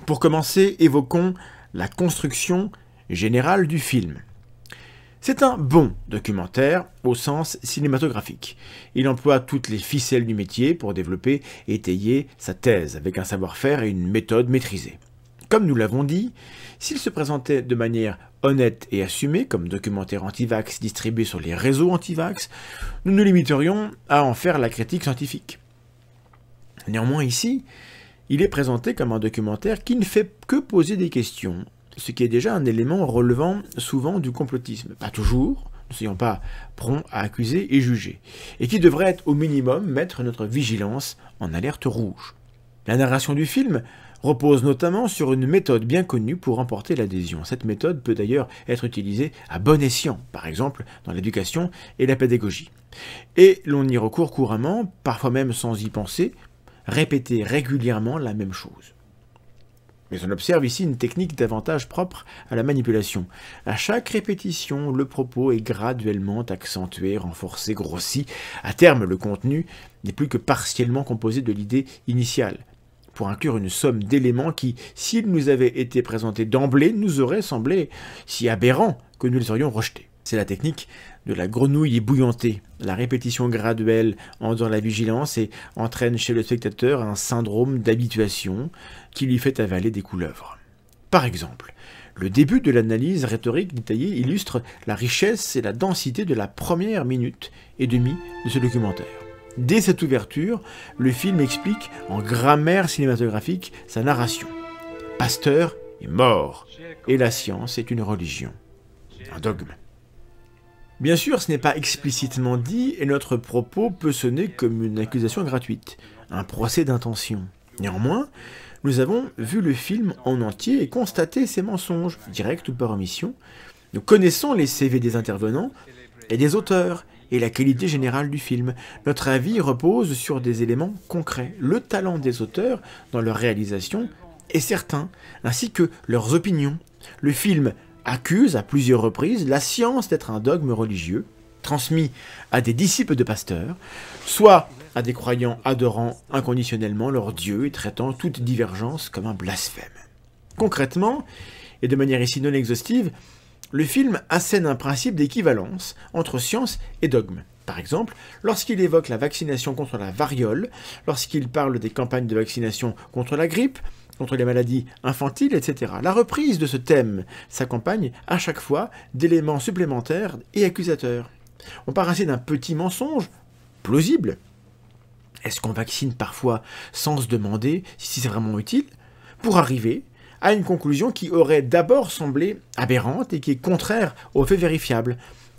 Pour commencer, évoquons la construction générale du film. C'est un bon documentaire au sens cinématographique. Il emploie toutes les ficelles du métier pour développer et étayer sa thèse avec un savoir-faire et une méthode maîtrisée. Comme nous l'avons dit, s'il se présentait de manière honnête et assumée comme documentaire anti-vax distribué sur les réseaux anti-vax, nous nous limiterions à en faire la critique scientifique. Néanmoins ici, il est présenté comme un documentaire qui ne fait que poser des questions, ce qui est déjà un élément relevant souvent du complotisme. Pas toujours, ne soyons pas prompts à accuser et juger, et qui devrait au minimum mettre notre vigilance en alerte rouge. La narration du film repose notamment sur une méthode bien connue pour emporter l'adhésion. Cette méthode peut d'ailleurs être utilisée à bon escient, par exemple dans l'éducation et la pédagogie. Et l'on y recourt couramment, parfois même sans y penser, répéter régulièrement la même chose. Mais on observe ici une technique davantage propre à la manipulation. À chaque répétition, le propos est graduellement accentué, renforcé, grossi. À terme, le contenu n'est plus que partiellement composé de l'idée initiale pour inclure une somme d'éléments qui, s'ils nous avaient été présentés d'emblée, nous auraient semblé si aberrants que nous les aurions rejetés. C'est la technique de la grenouille ébouillantée. La répétition graduelle en endort la vigilance et entraîne chez le spectateur un syndrome d'habituation qui lui fait avaler des couleuvres. Par exemple, le début de l'analyse rhétorique détaillée illustre la richesse et la densité de la première minute et demie de ce documentaire. Dès cette ouverture, le film explique en grammaire cinématographique sa narration. Pasteur est mort et la science est une religion, un dogme. Bien sûr, ce n'est pas explicitement dit et notre propos peut sonner comme une accusation gratuite, un procès d'intention. Néanmoins, nous avons vu le film en entier et constaté ses mensonges, directs ou par omission. Nous connaissons les CV des intervenants et des auteurs, et la qualité générale du film. Notre avis repose sur des éléments concrets. Le talent des auteurs dans leur réalisation est certain, ainsi que leurs opinions. Le film accuse à plusieurs reprises la science d'être un dogme religieux, transmis à des disciples de pasteurs, soit à des croyants adorant inconditionnellement leur Dieu et traitant toute divergence comme un blasphème. Concrètement, et de manière ici non exhaustive, le film assène un principe d'équivalence entre science et dogme. Par exemple, lorsqu'il évoque la vaccination contre la variole, lorsqu'il parle des campagnes de vaccination contre la grippe, contre les maladies infantiles, etc. La reprise de ce thème s'accompagne à chaque fois d'éléments supplémentaires et accusateurs. On part ainsi d'un petit mensonge plausible. Est-ce qu'on vaccine parfois sans se demander si c'est vraiment utile pour arriver à une conclusion qui aurait d'abord semblé aberrante et qui est contraire aux faits vérifiables.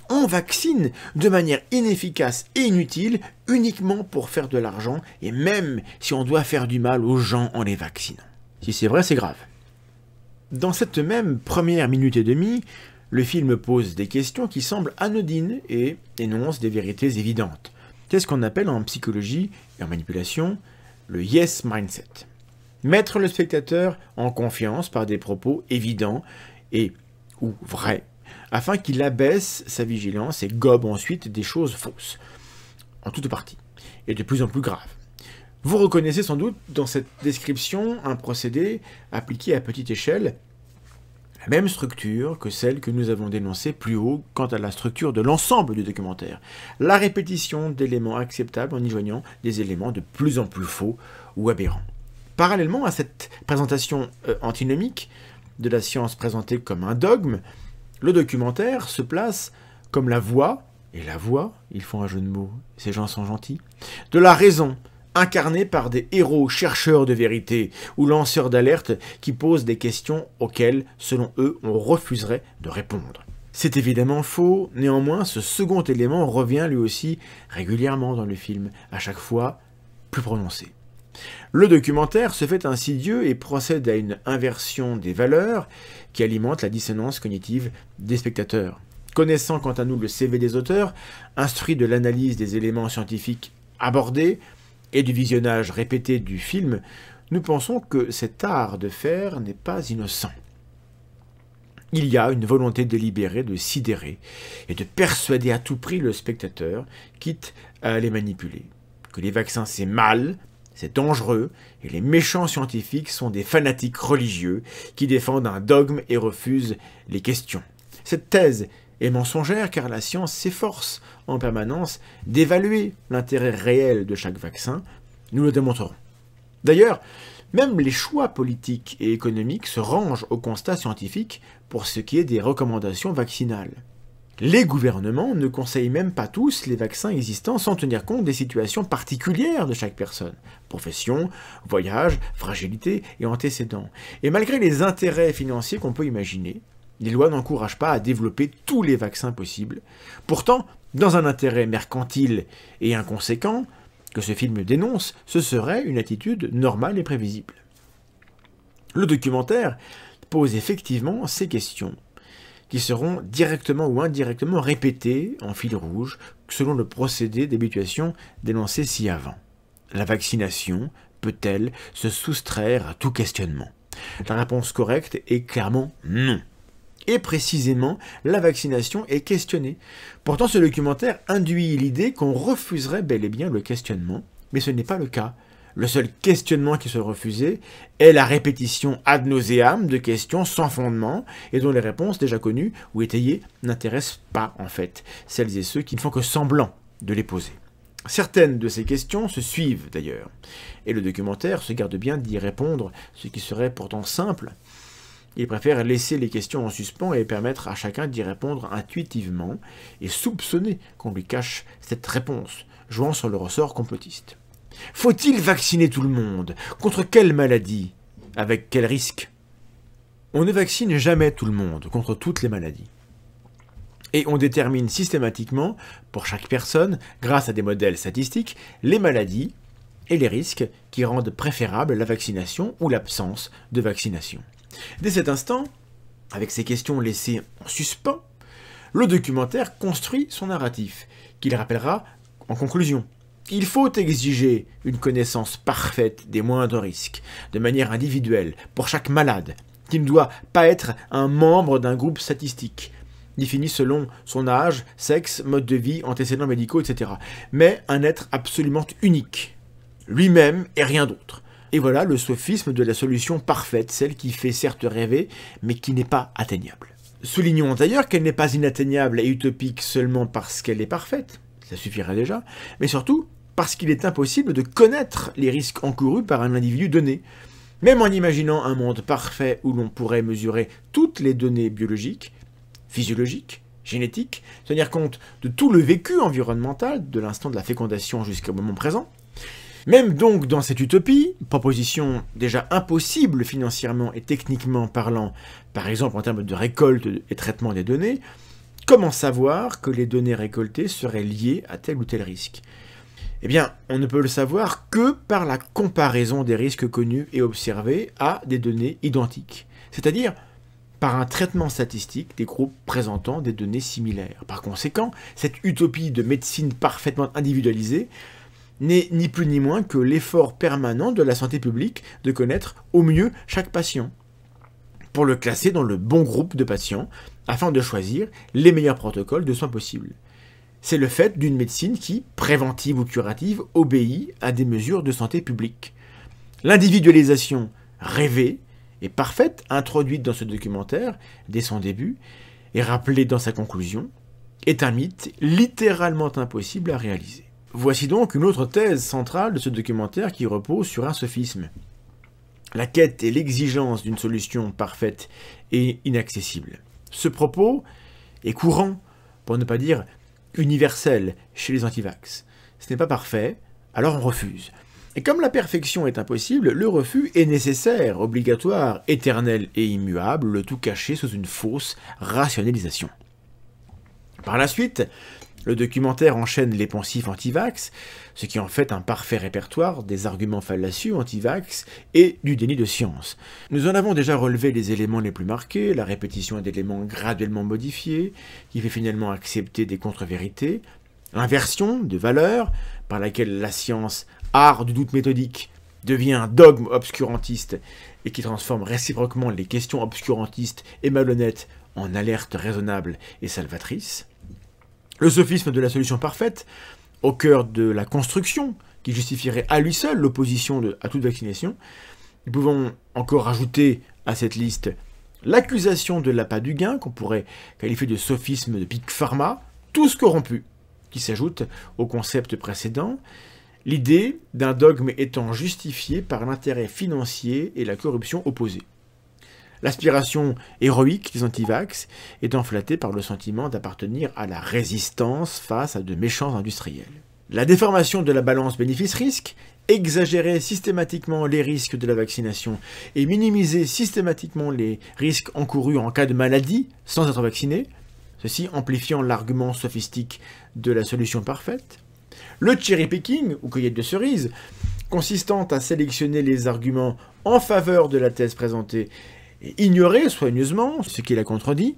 On vaccine de manière inefficace et inutile uniquement pour faire de l'argent et même si on doit faire du mal aux gens en les vaccinant. Si c'est vrai, c'est grave. Dans cette même première minute et demie, le film pose des questions qui semblent anodines et énonce des vérités évidentes. C'est ce qu'on appelle en psychologie et en manipulation le yes mindset mettre le spectateur en confiance par des propos évidents et ou vrais, afin qu'il abaisse sa vigilance et gobe ensuite des choses fausses, en toute partie, et de plus en plus graves. Vous reconnaissez sans doute dans cette description un procédé appliqué à petite échelle, la même structure que celle que nous avons dénoncée plus haut quant à la structure de l'ensemble du documentaire, la répétition d'éléments acceptables en y joignant des éléments de plus en plus faux ou aberrants. Parallèlement à cette présentation euh, antinomique de la science présentée comme un dogme, le documentaire se place comme la voix, et la voix, ils font un jeu de mots, ces gens sont gentils, de la raison, incarnée par des héros chercheurs de vérité ou lanceurs d'alerte qui posent des questions auxquelles, selon eux, on refuserait de répondre. C'est évidemment faux, néanmoins ce second élément revient lui aussi régulièrement dans le film, à chaque fois plus prononcé. Le documentaire se fait insidieux et procède à une inversion des valeurs qui alimente la dissonance cognitive des spectateurs. Connaissant quant à nous le CV des auteurs, instruit de l'analyse des éléments scientifiques abordés et du visionnage répété du film, nous pensons que cet art de faire n'est pas innocent. Il y a une volonté délibérée de sidérer et de persuader à tout prix le spectateur, quitte à les manipuler. Que les vaccins c'est mal, c'est dangereux, et les méchants scientifiques sont des fanatiques religieux qui défendent un dogme et refusent les questions. Cette thèse est mensongère car la science s'efforce en permanence d'évaluer l'intérêt réel de chaque vaccin, nous le démontrerons. D'ailleurs, même les choix politiques et économiques se rangent au constat scientifique pour ce qui est des recommandations vaccinales. Les gouvernements ne conseillent même pas tous les vaccins existants sans tenir compte des situations particulières de chaque personne, profession, voyage, fragilité et antécédents. Et malgré les intérêts financiers qu'on peut imaginer, les lois n'encouragent pas à développer tous les vaccins possibles. Pourtant, dans un intérêt mercantile et inconséquent, que ce film dénonce, ce serait une attitude normale et prévisible. Le documentaire pose effectivement ces questions, qui seront directement ou indirectement répétés en fil rouge selon le procédé d'habituation dénoncé ci-avant. La vaccination peut-elle se soustraire à tout questionnement La réponse correcte est clairement non. Et précisément, la vaccination est questionnée. Pourtant, ce documentaire induit l'idée qu'on refuserait bel et bien le questionnement, mais ce n'est pas le cas. Le seul questionnement qui se refusé est la répétition ad nauseam de questions sans fondement et dont les réponses déjà connues ou étayées n'intéressent pas en fait celles et ceux qui ne font que semblant de les poser. Certaines de ces questions se suivent d'ailleurs, et le documentaire se garde bien d'y répondre, ce qui serait pourtant simple. Il préfère laisser les questions en suspens et permettre à chacun d'y répondre intuitivement et soupçonner qu'on lui cache cette réponse, jouant sur le ressort complotiste. Faut-il vacciner tout le monde Contre quelle maladie Avec quel risque On ne vaccine jamais tout le monde contre toutes les maladies. Et on détermine systématiquement, pour chaque personne, grâce à des modèles statistiques, les maladies et les risques qui rendent préférable la vaccination ou l'absence de vaccination. Dès cet instant, avec ces questions laissées en suspens, le documentaire construit son narratif, qu'il rappellera en conclusion. Il faut exiger une connaissance parfaite des moindres risques, de manière individuelle, pour chaque malade, qui ne doit pas être un membre d'un groupe statistique, défini selon son âge, sexe, mode de vie, antécédents médicaux, etc. Mais un être absolument unique, lui-même et rien d'autre. Et voilà le sophisme de la solution parfaite, celle qui fait certes rêver, mais qui n'est pas atteignable. Soulignons d'ailleurs qu'elle n'est pas inatteignable et utopique seulement parce qu'elle est parfaite, ça suffirait déjà, mais surtout parce qu'il est impossible de connaître les risques encourus par un individu donné. Même en imaginant un monde parfait où l'on pourrait mesurer toutes les données biologiques, physiologiques, génétiques, tenir compte de tout le vécu environnemental, de l'instant de la fécondation jusqu'au moment présent, même donc dans cette utopie, proposition déjà impossible financièrement et techniquement parlant, par exemple en termes de récolte et traitement des données, comment savoir que les données récoltées seraient liées à tel ou tel risque eh bien, on ne peut le savoir que par la comparaison des risques connus et observés à des données identiques, c'est-à-dire par un traitement statistique des groupes présentant des données similaires. Par conséquent, cette utopie de médecine parfaitement individualisée n'est ni plus ni moins que l'effort permanent de la santé publique de connaître au mieux chaque patient, pour le classer dans le bon groupe de patients, afin de choisir les meilleurs protocoles de soins possibles c'est le fait d'une médecine qui, préventive ou curative, obéit à des mesures de santé publique. L'individualisation rêvée et parfaite, introduite dans ce documentaire dès son début et rappelée dans sa conclusion, est un mythe littéralement impossible à réaliser. Voici donc une autre thèse centrale de ce documentaire qui repose sur un sophisme. La quête et l'exigence d'une solution parfaite et inaccessible. Ce propos est courant, pour ne pas dire universel chez les antivax. Ce n'est pas parfait, alors on refuse. Et comme la perfection est impossible, le refus est nécessaire, obligatoire, éternel et immuable, le tout caché sous une fausse rationalisation. Par la suite, le documentaire enchaîne les pensifs anti-vax, ce qui en fait un parfait répertoire des arguments fallacieux anti-vax et du déni de science. Nous en avons déjà relevé les éléments les plus marqués, la répétition d'éléments graduellement modifiés, qui fait finalement accepter des contre-vérités, l'inversion de valeurs, par laquelle la science, art du doute méthodique, devient un dogme obscurantiste et qui transforme réciproquement les questions obscurantistes et malhonnêtes en alertes raisonnables et salvatrices. Le sophisme de la solution parfaite, au cœur de la construction, qui justifierait à lui seul l'opposition à toute vaccination. Nous pouvons encore ajouter à cette liste l'accusation de l'appât du gain, qu'on pourrait qualifier de sophisme de Big Pharma, tous corrompus, qui s'ajoute au concept précédent, l'idée d'un dogme étant justifié par l'intérêt financier et la corruption opposée. L'aspiration héroïque des antivax est enflattée par le sentiment d'appartenir à la résistance face à de méchants industriels. La déformation de la balance bénéfice-risque, exagérer systématiquement les risques de la vaccination et minimiser systématiquement les risques encourus en cas de maladie sans être vacciné, ceci amplifiant l'argument sophistique de la solution parfaite. Le cherry picking, ou cueillette de cerise, consistant à sélectionner les arguments en faveur de la thèse présentée ignorer soigneusement ce qui l'a contredit.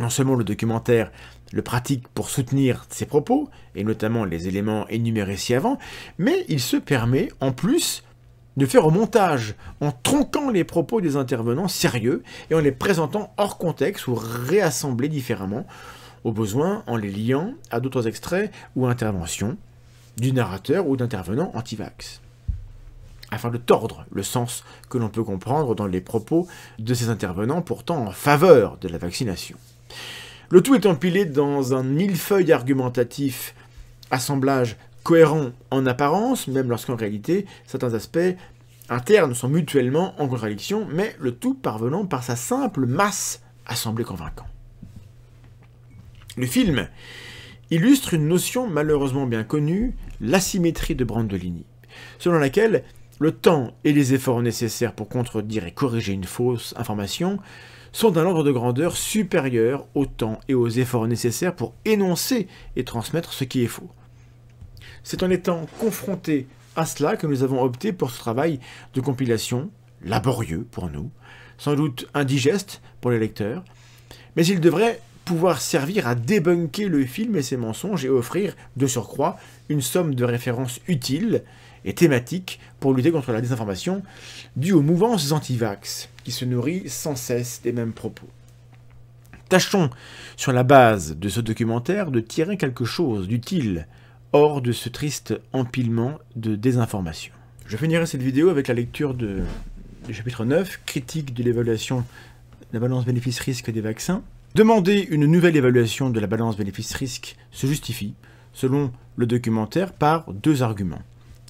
Non seulement le documentaire le pratique pour soutenir ses propos, et notamment les éléments énumérés ci-avant, mais il se permet en plus de faire au montage, en tronquant les propos des intervenants sérieux et en les présentant hors contexte ou réassemblés différemment, au besoin en les liant à d'autres extraits ou interventions du narrateur ou d'intervenants anti-vax afin de tordre le sens que l'on peut comprendre dans les propos de ces intervenants pourtant en faveur de la vaccination. Le tout est empilé dans un millefeuille argumentatif, assemblage cohérent en apparence, même lorsqu'en réalité certains aspects internes sont mutuellement en contradiction, mais le tout parvenant par sa simple masse à sembler convaincant. Le film illustre une notion malheureusement bien connue, l'asymétrie de Brandolini, selon laquelle le temps et les efforts nécessaires pour contredire et corriger une fausse information sont d'un ordre de grandeur supérieur au temps et aux efforts nécessaires pour énoncer et transmettre ce qui est faux. C'est en étant confronté à cela que nous avons opté pour ce travail de compilation, laborieux pour nous, sans doute indigeste pour les lecteurs, mais il devrait pouvoir servir à débunker le film et ses mensonges et offrir, de surcroît, une somme de références utiles et thématique pour lutter contre la désinformation due aux mouvances anti-vax, qui se nourrit sans cesse des mêmes propos. Tâchons, sur la base de ce documentaire, de tirer quelque chose d'utile hors de ce triste empilement de désinformation. Je finirai cette vidéo avec la lecture de, du chapitre 9, critique de l'évaluation de la balance bénéfice-risque des vaccins. Demander une nouvelle évaluation de la balance bénéfice-risque se justifie, selon le documentaire, par deux arguments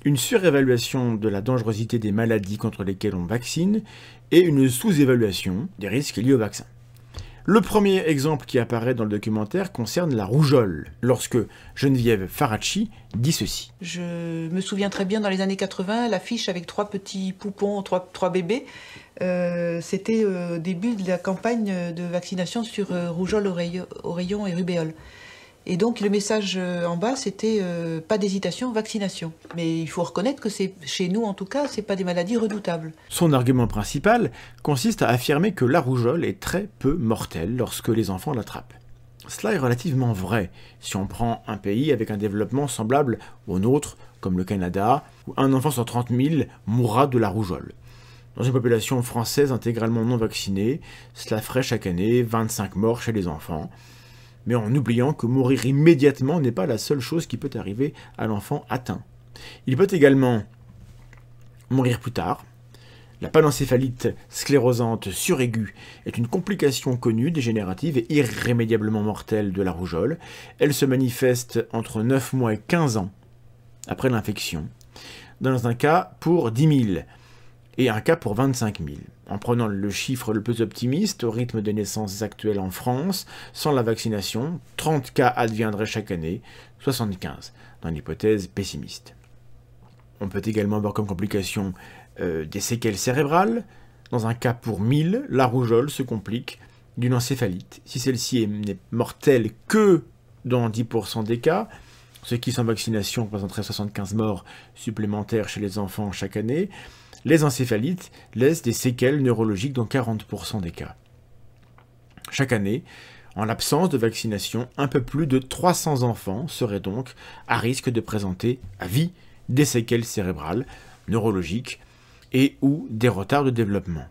une surévaluation de la dangerosité des maladies contre lesquelles on vaccine et une sous-évaluation des risques liés au vaccin. Le premier exemple qui apparaît dans le documentaire concerne la rougeole, lorsque Geneviève Faraci dit ceci. Je me souviens très bien dans les années 80, l'affiche avec trois petits poupons, trois, bébés, euh, c'était au euh, début de la campagne de vaccination sur euh, rougeole, oreillons et rubéole. Et donc le message euh, en bas, c'était euh, pas d'hésitation, vaccination. Mais il faut reconnaître que c'est chez nous en tout cas, c'est pas des maladies redoutables. Son argument principal consiste à affirmer que la rougeole est très peu mortelle lorsque les enfants l'attrapent. Cela est relativement vrai si on prend un pays avec un développement semblable au nôtre, comme le Canada, où un enfant sur 30 000 mourra de la rougeole. Dans une population française intégralement non vaccinée, cela ferait chaque année 25 morts chez les enfants, mais en oubliant que mourir immédiatement n'est pas la seule chose qui peut arriver à l'enfant atteint. Il peut également mourir plus tard. La panencéphalite sclérosante suraiguë est une complication connue, dégénérative et irrémédiablement mortelle de la rougeole. Elle se manifeste entre 9 mois et 15 ans après l'infection. Dans un cas, pour 10 000, et un cas pour 25 000. En prenant le chiffre le plus optimiste, au rythme des naissances actuelles en France, sans la vaccination, 30 cas adviendraient chaque année, 75 dans l'hypothèse pessimiste. On peut également avoir comme complication euh, des séquelles cérébrales. Dans un cas pour 1000, la rougeole se complique d'une encéphalite. Si celle-ci n'est mortelle que dans 10% des cas, ce qui sans vaccination représenterait 75 morts supplémentaires chez les enfants chaque année, les encéphalites laissent des séquelles neurologiques dans 40% des cas. Chaque année, en l'absence de vaccination, un peu plus de 300 enfants seraient donc à risque de présenter à vie des séquelles cérébrales, neurologiques et ou des retards de développement.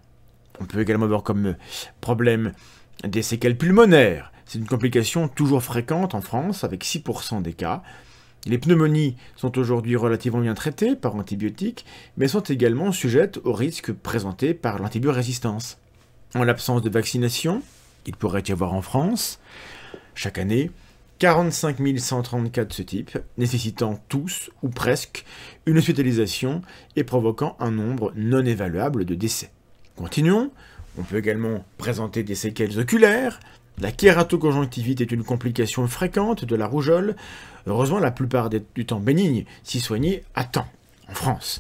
On peut également avoir comme euh, problème des séquelles pulmonaires. C'est une complication toujours fréquente en France avec 6% des cas les pneumonies sont aujourd'hui relativement bien traitées par antibiotiques, mais sont également sujettes aux risques présentés par l'antibiorésistance. En l'absence de vaccination, il pourrait y avoir en France, chaque année, 45 134 de ce type, nécessitant tous, ou presque, une hospitalisation et provoquant un nombre non évaluable de décès. Continuons, on peut également présenter des séquelles oculaires, la kératoconjonctivite est une complication fréquente de la rougeole, heureusement la plupart du temps bénigne, si soignée à temps, en France.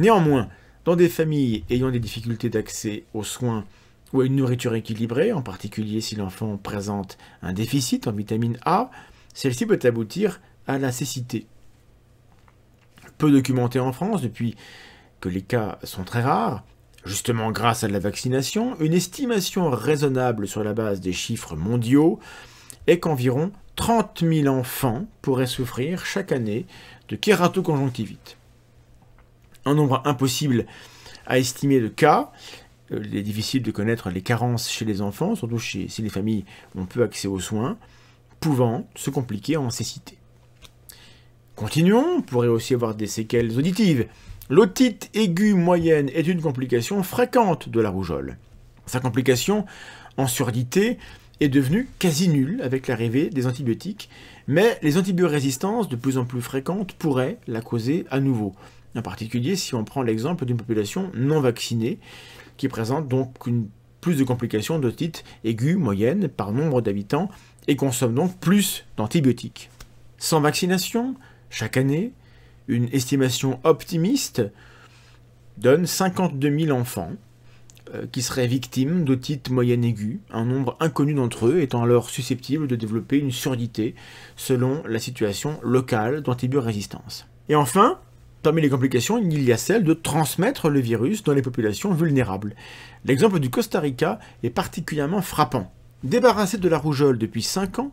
Néanmoins, dans des familles ayant des difficultés d'accès aux soins ou à une nourriture équilibrée, en particulier si l'enfant présente un déficit en vitamine A, celle-ci peut aboutir à la cécité. Peu documentée en France depuis que les cas sont très rares, Justement grâce à la vaccination, une estimation raisonnable sur la base des chiffres mondiaux est qu'environ 30 000 enfants pourraient souffrir chaque année de kératoconjonctivite. Un nombre impossible à estimer de cas, euh, il est difficile de connaître les carences chez les enfants, surtout si les familles ont peu accès aux soins, pouvant se compliquer en cécité. Continuons, on pourrait aussi avoir des séquelles auditives, L'otite aiguë moyenne est une complication fréquente de la rougeole. Sa complication en surdité est devenue quasi nulle avec l'arrivée des antibiotiques, mais les antibiorésistances de plus en plus fréquentes pourraient la causer à nouveau. En particulier si on prend l'exemple d'une population non vaccinée qui présente donc plus de complications d'otite aiguë moyenne par nombre d'habitants et consomme donc plus d'antibiotiques. Sans vaccination, chaque année, une estimation optimiste donne 52 000 enfants euh, qui seraient victimes d'otite moyenne aiguë, un nombre inconnu d'entre eux étant alors susceptible de développer une surdité selon la situation locale d'antibiorésistance. Et enfin, Parmi les complications, il y a celle de transmettre le virus dans les populations vulnérables. L'exemple du Costa Rica est particulièrement frappant. Débarrassé de la rougeole depuis 5 ans,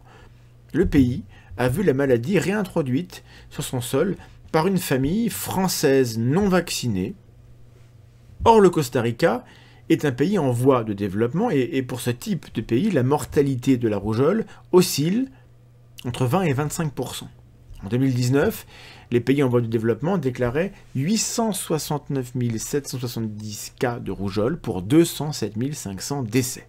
le pays a vu la maladie réintroduite sur son sol par une famille française non vaccinée. Or, le Costa Rica est un pays en voie de développement et, pour ce type de pays, la mortalité de la rougeole oscille entre 20 et 25 En 2019, les pays en voie de développement déclaraient 869 770 cas de rougeole pour 207 500 décès.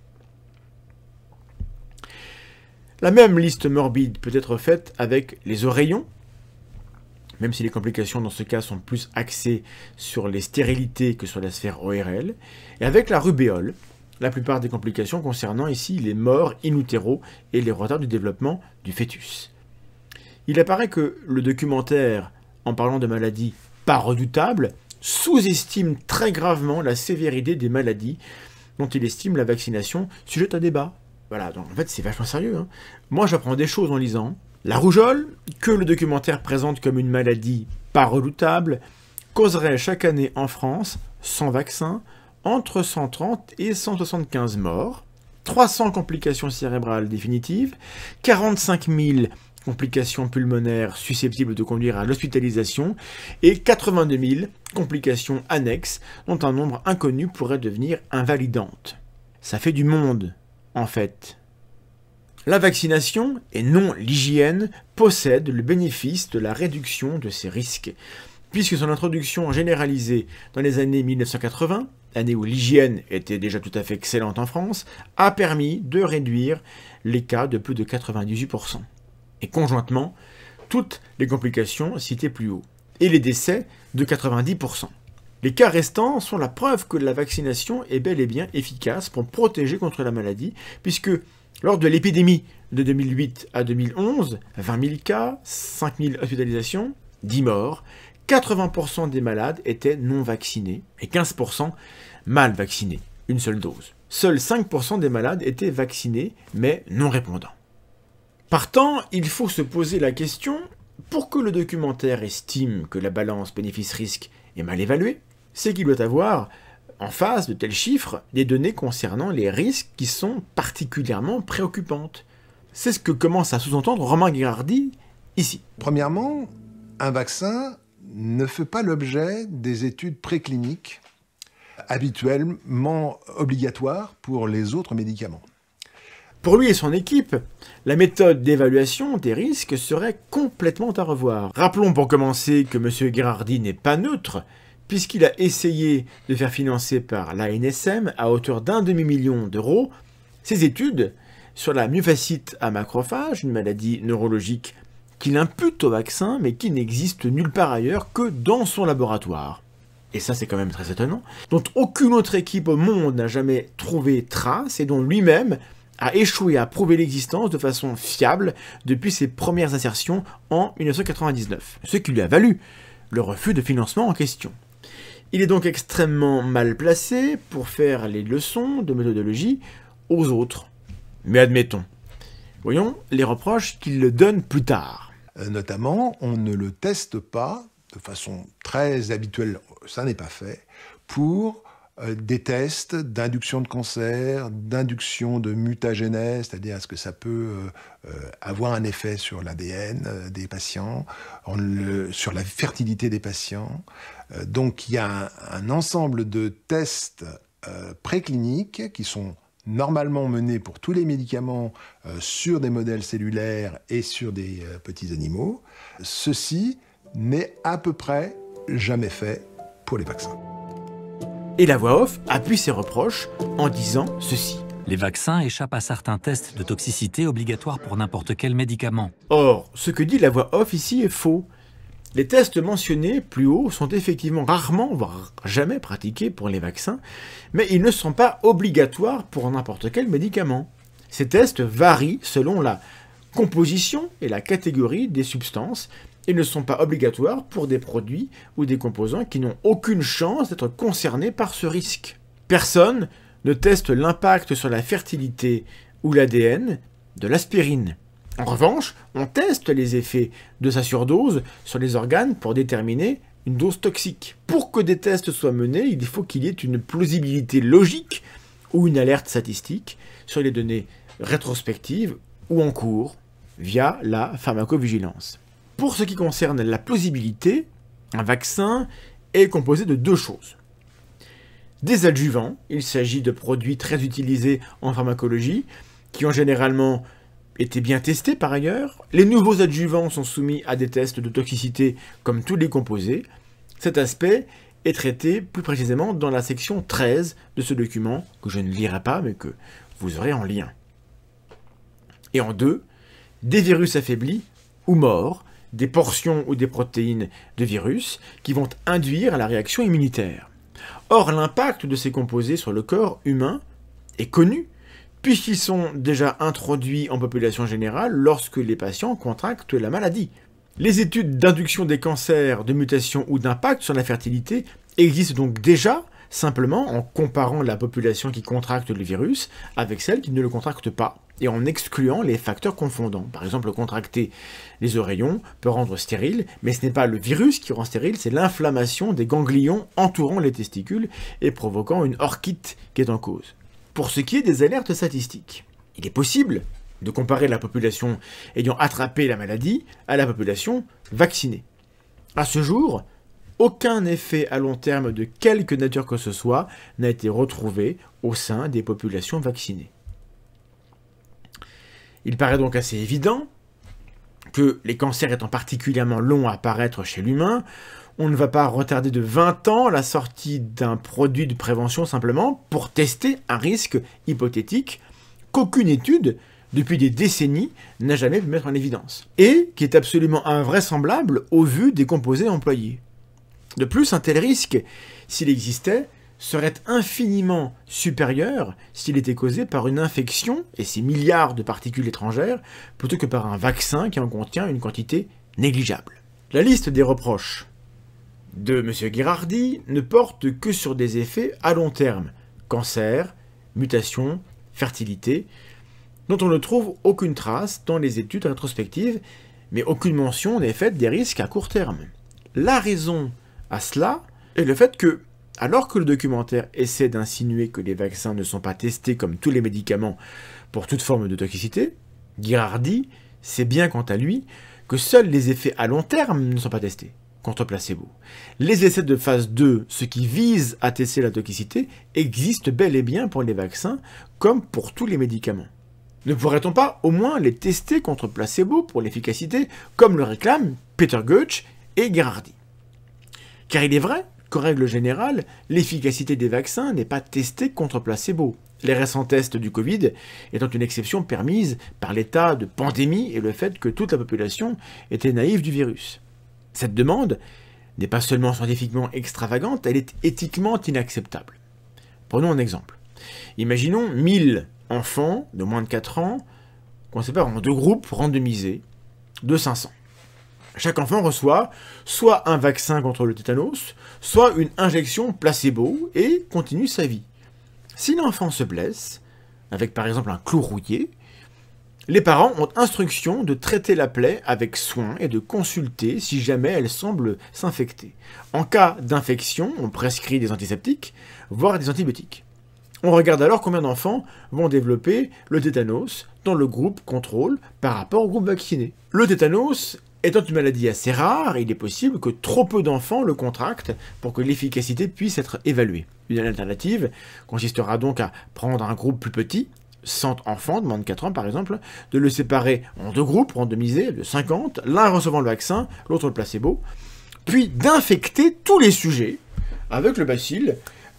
La même liste morbide peut être faite avec les oreillons, même si les complications dans ce cas sont plus axées sur les stérilités que sur la sphère ORL. Et avec la rubéole, la plupart des complications concernant ici les morts in utero et les retards du développement du fœtus. Il apparaît que le documentaire, en parlant de maladies pas redoutables, sous-estime très gravement la sévérité des maladies dont il estime la vaccination sujette à débat. Voilà, donc en fait c'est vachement sérieux. Hein. Moi j'apprends des choses en lisant, la rougeole, que le documentaire présente comme une maladie pas redoutable, causerait chaque année en France, sans vaccin, entre 130 et 175 morts, 300 complications cérébrales définitives, 45 000 complications pulmonaires susceptibles de conduire à l'hospitalisation et 82 000 complications annexes dont un nombre inconnu pourrait devenir invalidante. Ça fait du monde, en fait. La vaccination, et non l'hygiène, possède le bénéfice de la réduction de ces risques, puisque son introduction généralisée dans les années 1980, année où l'hygiène était déjà tout à fait excellente en France, a permis de réduire les cas de plus de 98%. Et conjointement, toutes les complications citées plus haut, et les décès de 90%. Les cas restants sont la preuve que la vaccination est bel et bien efficace pour protéger contre la maladie, puisque lors de l'épidémie de 2008 à 2011, 20 000 cas, 5 000 hospitalisations, 10 morts, 80% des malades étaient non vaccinés et 15% mal vaccinés, une seule dose. Seuls 5% des malades étaient vaccinés mais non répondants. Partant, il faut se poser la question, pour que le documentaire estime que la balance bénéfice-risque est mal évaluée, c'est qu'il doit avoir en face de tels chiffres des données concernant les risques qui sont particulièrement préoccupantes. C'est ce que commence à sous-entendre Romain Girardi ici. Premièrement, un vaccin ne fait pas l'objet des études précliniques habituellement obligatoires pour les autres médicaments. Pour lui et son équipe, la méthode d'évaluation des risques serait complètement à revoir. Rappelons pour commencer que M. Girardi n'est pas neutre puisqu'il a essayé de faire financer par l'ANSM à hauteur d'un demi-million d'euros ses études sur la myofascite à macrophage, une maladie neurologique qu'il impute au vaccin mais qui n'existe nulle part ailleurs que dans son laboratoire. Et ça c'est quand même très étonnant, dont aucune autre équipe au monde n'a jamais trouvé trace et dont lui-même a échoué à prouver l'existence de façon fiable depuis ses premières assertions en 1999, ce qui lui a valu le refus de financement en question. Il est donc extrêmement mal placé pour faire les leçons de méthodologie aux autres. Mais admettons. Voyons les reproches qu'il le donne plus tard. Euh, notamment, on ne le teste pas de façon très habituelle, ça n'est pas fait, pour euh, des tests d'induction de cancer, d'induction de mutagénèse, c'est-à-dire est-ce que ça peut euh, avoir un effet sur l'ADN des patients, sur la fertilité des patients. Euh, donc il y a un, ensemble de tests euh, précliniques qui sont normalement menés pour tous les médicaments euh, sur des modèles cellulaires et sur des petits animaux. Ceci n'est à peu près jamais fait pour les vaccins. Et la voix off appuie ses reproches en disant ceci. Les vaccins échappent à certains tests de toxicité obligatoires pour n'importe quel médicament. Or, ce que dit la voix off ici est faux. Les tests mentionnés plus haut sont effectivement rarement, voire jamais pratiqués pour les vaccins, mais ils ne sont pas obligatoires pour n'importe quel médicament. Ces tests varient selon la composition et la catégorie des substances et ne sont pas obligatoires pour des produits ou des composants qui n'ont aucune chance d'être concernés par ce risque. Personne ne teste l'impact sur la fertilité ou l'ADN de l'aspirine. En revanche, on teste les effets de sa surdose sur les organes pour déterminer une dose toxique. Pour que des tests soient menés, il faut qu'il y ait une plausibilité logique ou une alerte statistique sur les données rétrospectives ou en cours via la pharmacovigilance. Pour ce qui concerne la plausibilité, un vaccin est composé de deux choses. Des adjuvants, il s'agit de produits très utilisés en pharmacologie, qui ont généralement étaient bien testé par ailleurs. Les nouveaux adjuvants sont soumis à des tests de toxicité comme tous les composés. Cet aspect est traité plus précisément dans la section 13 de ce document, que je ne lirai pas, mais que vous aurez en lien. Et en deux, des virus affaiblis ou morts, des portions ou des protéines de virus qui vont induire la réaction immunitaire. Or, l'impact de ces composés sur le corps humain est connu puisqu'ils sont déjà introduits en population générale lorsque les patients contractent la maladie. Les études d'induction des cancers, de mutations ou d'impact sur la fertilité existent donc déjà simplement en comparant la population qui contracte le virus avec celle qui ne le contracte pas, et en excluant les facteurs confondants. Par exemple, contracter les oreillons peut rendre stérile, mais ce n'est pas le virus qui rend stérile, c'est l'inflammation des ganglions entourant les testicules et provoquant une orchite qui est en cause. Pour ce qui est des alertes statistiques, il est possible de comparer la population ayant attrapé la maladie à la population vaccinée. À ce jour, aucun effet à long terme de quelque nature que ce soit n'a été retrouvé au sein des populations vaccinées. Il paraît donc assez évident que les cancers étant particulièrement longs à apparaître chez l'humain, on ne va pas retarder de 20 ans la sortie d'un produit de prévention simplement pour tester un risque hypothétique qu'aucune étude depuis des décennies n'a jamais pu mettre en évidence, et qui est absolument invraisemblable au vu des composés employés. De plus, un tel risque, s'il existait, serait infiniment supérieur s'il était causé par une infection et ses milliards de particules étrangères, plutôt que par un vaccin qui en contient une quantité négligeable. La liste des reproches de M. Girardi ne porte que sur des effets à long terme, cancer, mutation, fertilité, dont on ne trouve aucune trace dans les études rétrospectives, mais aucune mention n'est faite des risques à court terme. La raison à cela est le fait que, alors que le documentaire essaie d'insinuer que les vaccins ne sont pas testés comme tous les médicaments pour toute forme de toxicité, Girardi sait bien quant à lui que seuls les effets à long terme ne sont pas testés contre placebo. Les essais de phase 2, ce qui visent à tester la toxicité, existent bel et bien pour les vaccins comme pour tous les médicaments. Ne pourrait-on pas au moins les tester contre placebo pour l'efficacité, comme le réclament Peter Goetsch et Gerhardi Car il est vrai qu'en règle générale, l'efficacité des vaccins n'est pas testée contre placebo. Les récents tests du Covid étant une exception permise par l'état de pandémie et le fait que toute la population était naïve du virus. Cette demande n'est pas seulement scientifiquement extravagante, elle est éthiquement inacceptable. Prenons un exemple. Imaginons 1000 enfants de moins de 4 ans qu'on sépare en deux groupes randomisés de 500. Chaque enfant reçoit soit un vaccin contre le tétanos, soit une injection placebo et continue sa vie. Si l'enfant se blesse, avec par exemple un clou rouillé, les parents ont instruction de traiter la plaie avec soin et de consulter si jamais elle semble s'infecter. En cas d'infection, on prescrit des antiseptiques, voire des antibiotiques. On regarde alors combien d'enfants vont développer le tétanos dans le groupe contrôle par rapport au groupe vacciné. Le tétanos étant une maladie assez rare, il est possible que trop peu d'enfants le contractent pour que l'efficacité puisse être évaluée. Une alternative consistera donc à prendre un groupe plus petit 100 enfants de moins de 4 ans par exemple, de le séparer en deux groupes randomisés de 50, l'un recevant le vaccin, l'autre le placebo, puis d'infecter tous les sujets avec le bacille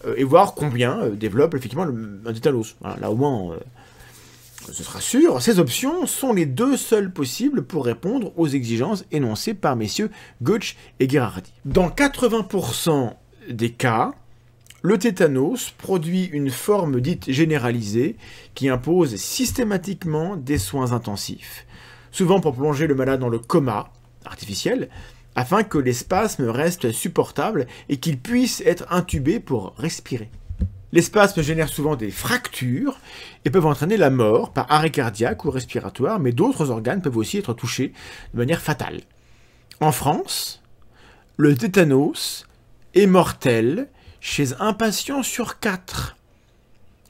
euh, et voir combien euh, développe effectivement un tétanos. là au moins, euh, ce sera sûr, ces options sont les deux seules possibles pour répondre aux exigences énoncées par messieurs Gutsch et Girardi. Dans 80% des cas, le tétanos produit une forme dite généralisée qui impose systématiquement des soins intensifs, souvent pour plonger le malade dans le coma artificiel, afin que les spasmes restent supportables et qu'il puisse être intubé pour respirer. Les spasmes génèrent souvent des fractures et peuvent entraîner la mort par arrêt cardiaque ou respiratoire, mais d'autres organes peuvent aussi être touchés de manière fatale. En France, le tétanos est mortel chez un patient sur quatre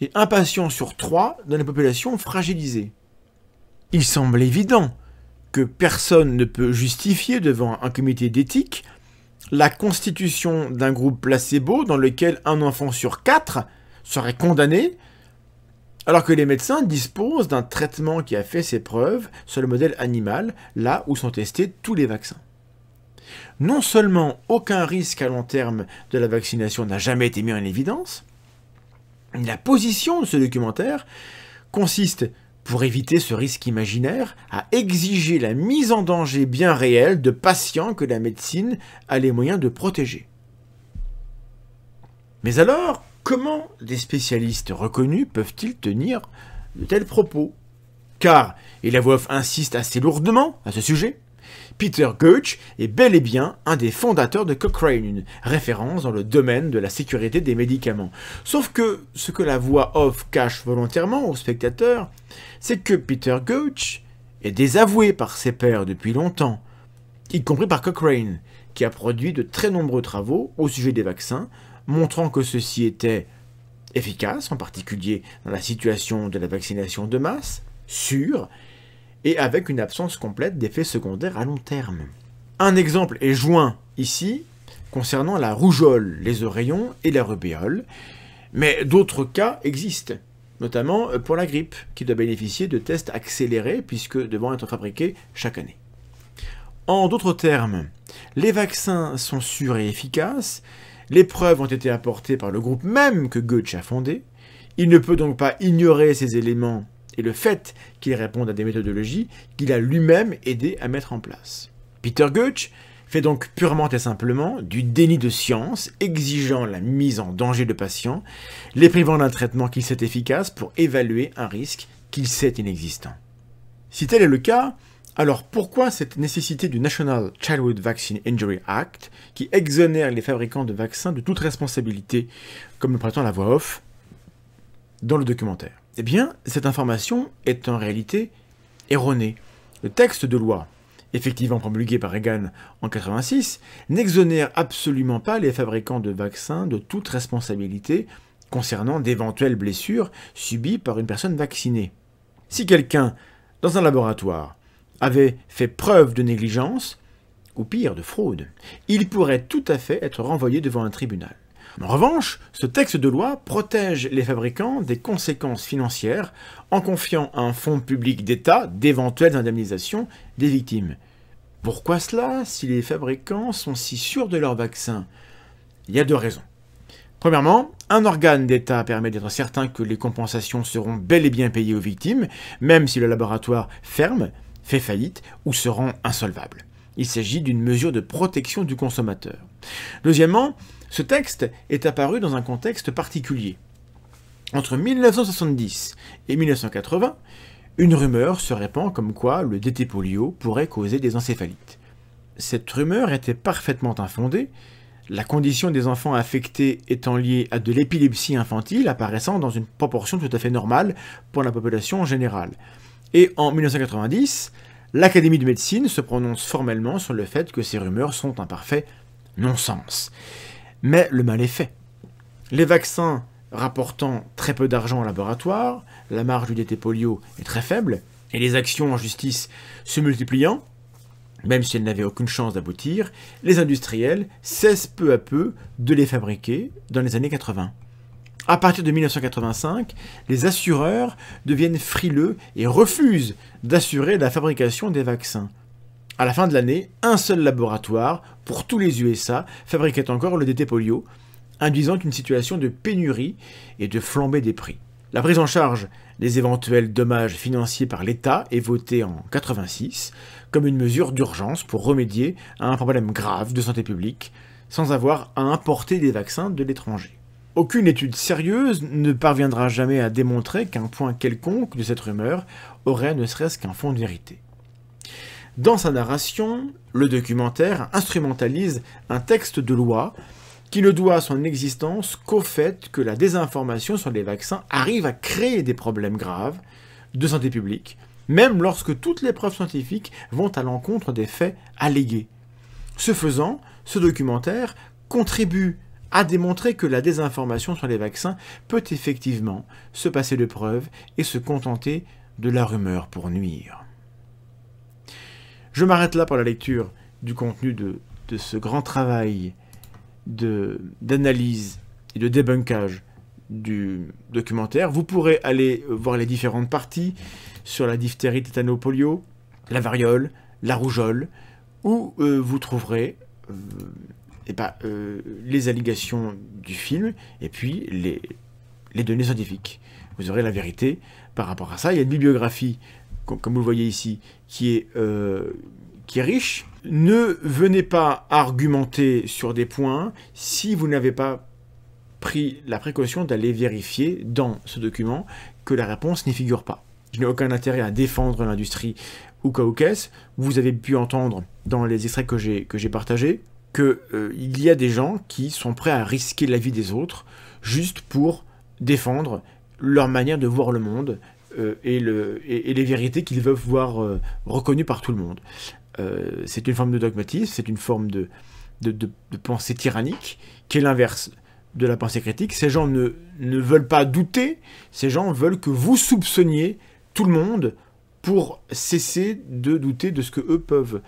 et un patient sur trois dans les populations fragilisées. Il semble évident que personne ne peut justifier devant un comité d'éthique la constitution d'un groupe placebo dans lequel un enfant sur quatre serait condamné, alors que les médecins disposent d'un traitement qui a fait ses preuves sur le modèle animal, là où sont testés tous les vaccins non seulement aucun risque à long terme de la vaccination n'a jamais été mis en évidence, la position de ce documentaire consiste, pour éviter ce risque imaginaire, à exiger la mise en danger bien réelle de patients que la médecine a les moyens de protéger. Mais alors, comment des spécialistes reconnus peuvent-ils tenir de tels propos Car, et la voix insiste assez lourdement à ce sujet, Peter Goetsch est bel et bien un des fondateurs de Cochrane, une référence dans le domaine de la sécurité des médicaments. Sauf que ce que la voix off cache volontairement aux spectateurs, c'est que Peter Goetsch est désavoué par ses pairs depuis longtemps, y compris par Cochrane, qui a produit de très nombreux travaux au sujet des vaccins, montrant que ceux-ci étaient efficaces, en particulier dans la situation de la vaccination de masse, sûre, et avec une absence complète d'effets secondaires à long terme. Un exemple est joint ici concernant la rougeole, les oreillons et la rubéole, mais d'autres cas existent, notamment euh, pour la grippe, qui doit bénéficier de tests accélérés puisque devant être fabriqués chaque année. En d'autres termes, les vaccins sont sûrs et efficaces, les preuves ont été apportées par le groupe même que Goethe a fondé, il ne peut donc pas ignorer ces éléments et le fait qu'il réponde à des méthodologies qu'il a lui-même aidé à mettre en place. Peter Goetsch fait donc purement et simplement du déni de science, exigeant la mise en danger de patients, les privant d'un traitement qu'il sait efficace pour évaluer un risque qu'il sait inexistant. Si tel est le cas, alors pourquoi cette nécessité du National Childhood Vaccine Injury Act, qui exonère les fabricants de vaccins de toute responsabilité, comme le prétend la voix off dans le documentaire eh bien, cette information est en réalité erronée. Le texte de loi, effectivement promulgué par Reagan en 1986, n'exonère absolument pas les fabricants de vaccins de toute responsabilité concernant d'éventuelles blessures subies par une personne vaccinée. Si quelqu'un, dans un laboratoire, avait fait preuve de négligence, ou pire, de fraude, il pourrait tout à fait être renvoyé devant un tribunal. En revanche, ce texte de loi protège les fabricants des conséquences financières en confiant à un fonds public d'État d'éventuelles indemnisations des victimes. Pourquoi cela si les fabricants sont si sûrs de leur vaccin Il y a deux raisons. Premièrement, un organe d'État permet d'être certain que les compensations seront bel et bien payées aux victimes, même si le laboratoire ferme, fait faillite ou se rend insolvable. Il s'agit d'une mesure de protection du consommateur. Deuxièmement, ce texte est apparu dans un contexte particulier. Entre 1970 et 1980, une rumeur se répand comme quoi le DT polio pourrait causer des encéphalites. Cette rumeur était parfaitement infondée, la condition des enfants affectés étant liée à de l'épilepsie infantile apparaissant dans une proportion tout à fait normale pour la population en général. Et en 1990, l'Académie de médecine se prononce formellement sur le fait que ces rumeurs sont un parfait non-sens mais le mal est fait. Les vaccins rapportant très peu d'argent au laboratoire, la marge du DT polio est très faible, et les actions en justice se multipliant, même si elles n'avaient aucune chance d'aboutir, les industriels cessent peu à peu de les fabriquer dans les années 80. À partir de 1985, les assureurs deviennent frileux et refusent d'assurer la fabrication des vaccins. À la fin de l'année, un seul laboratoire, pour tous les USA, fabriquait encore le DT polio, induisant une situation de pénurie et de flambée des prix. La prise en charge des éventuels dommages financiers par l'État est votée en 86 comme une mesure d'urgence pour remédier à un problème grave de santé publique sans avoir à importer des vaccins de l'étranger. Aucune étude sérieuse ne parviendra jamais à démontrer qu'un point quelconque de cette rumeur aurait ne serait-ce qu'un fond de vérité. Dans sa narration, le documentaire instrumentalise un texte de loi qui ne doit son existence qu'au fait que la désinformation sur les vaccins arrive à créer des problèmes graves de santé publique, même lorsque toutes les preuves scientifiques vont à l'encontre des faits allégués. Ce faisant, ce documentaire contribue à démontrer que la désinformation sur les vaccins peut effectivement se passer de preuves et se contenter de la rumeur pour nuire. Je m'arrête là pour la lecture du contenu de, ce grand travail d'analyse et de débunkage du documentaire. Vous pourrez aller voir les différentes parties sur la diphtérie tétanopolio, la variole, la rougeole, où euh, vous trouverez et euh, eh ben, euh, les allégations du film et puis les, les données scientifiques. Vous aurez la vérité par rapport à ça. Il y a une bibliographie comme vous le voyez ici, euh, qui est, riche. Ne venez pas argumenter sur des points si vous n'avez pas pris la précaution d'aller vérifier dans ce document que la réponse n'y figure pas. Je n'ai aucun intérêt à défendre l'industrie ou Caucas. Vous avez pu entendre dans les extraits que j'ai, partagés qu'il euh, y a des gens qui sont prêts à risquer la vie des autres juste pour défendre leur manière de voir le monde, euh, et, et, les vérités qu'ils veulent voir euh, reconnues par tout le monde. Euh, c'est une forme de dogmatisme, c'est une forme de, de, pensée tyrannique qui est l'inverse de la pensée critique. Ces gens ne, ne veulent pas douter, ces gens veulent que vous soupçonniez tout le monde pour cesser de douter de ce que eux peuvent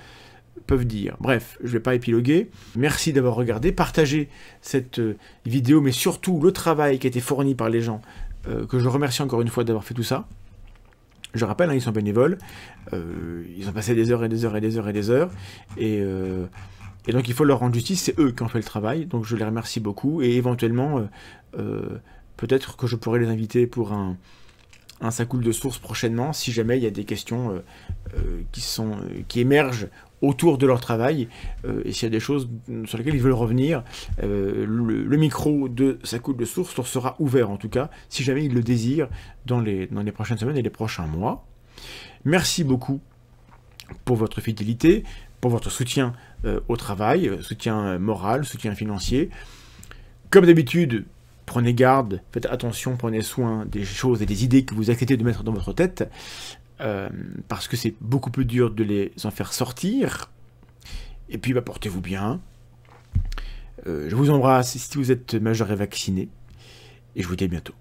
peuvent dire. Bref, je ne vais pas épiloguer. Merci d'avoir regardé, partagé cette vidéo, mais surtout le travail qui a été fourni par les gens, que je remercie encore une fois d'avoir fait tout ça. Je rappelle, hein, ils sont bénévoles, euh, ils ont passé des heures et des heures et des heures et des heures, euh, et, donc il faut leur rendre justice, c'est eux qui ont fait le travail, donc je les remercie beaucoup, et éventuellement, euh, peut-être que je pourrais les inviter pour un, un de source prochainement, si jamais il y a des questions qui, sont, qui émergent autour de leur travail. Euh, et s'il y a des choses sur lesquelles ils veulent revenir, euh, le, micro de sa Coupe de source leur sera ouvert en tout cas, si jamais ils le désirent, dans les, les prochaines semaines et les prochains mois. Merci beaucoup pour votre fidélité, pour votre soutien euh, au travail, soutien moral, soutien financier. Comme d'habitude, prenez garde, faites attention, prenez soin des choses et des idées que vous acceptez de mettre dans votre tête. Euh, parce que c'est beaucoup plus dur de les en faire sortir. Et puis, bah, portez-vous bien. Euh, je vous embrasse si vous êtes majeur et vacciné. Et je vous dis à bientôt.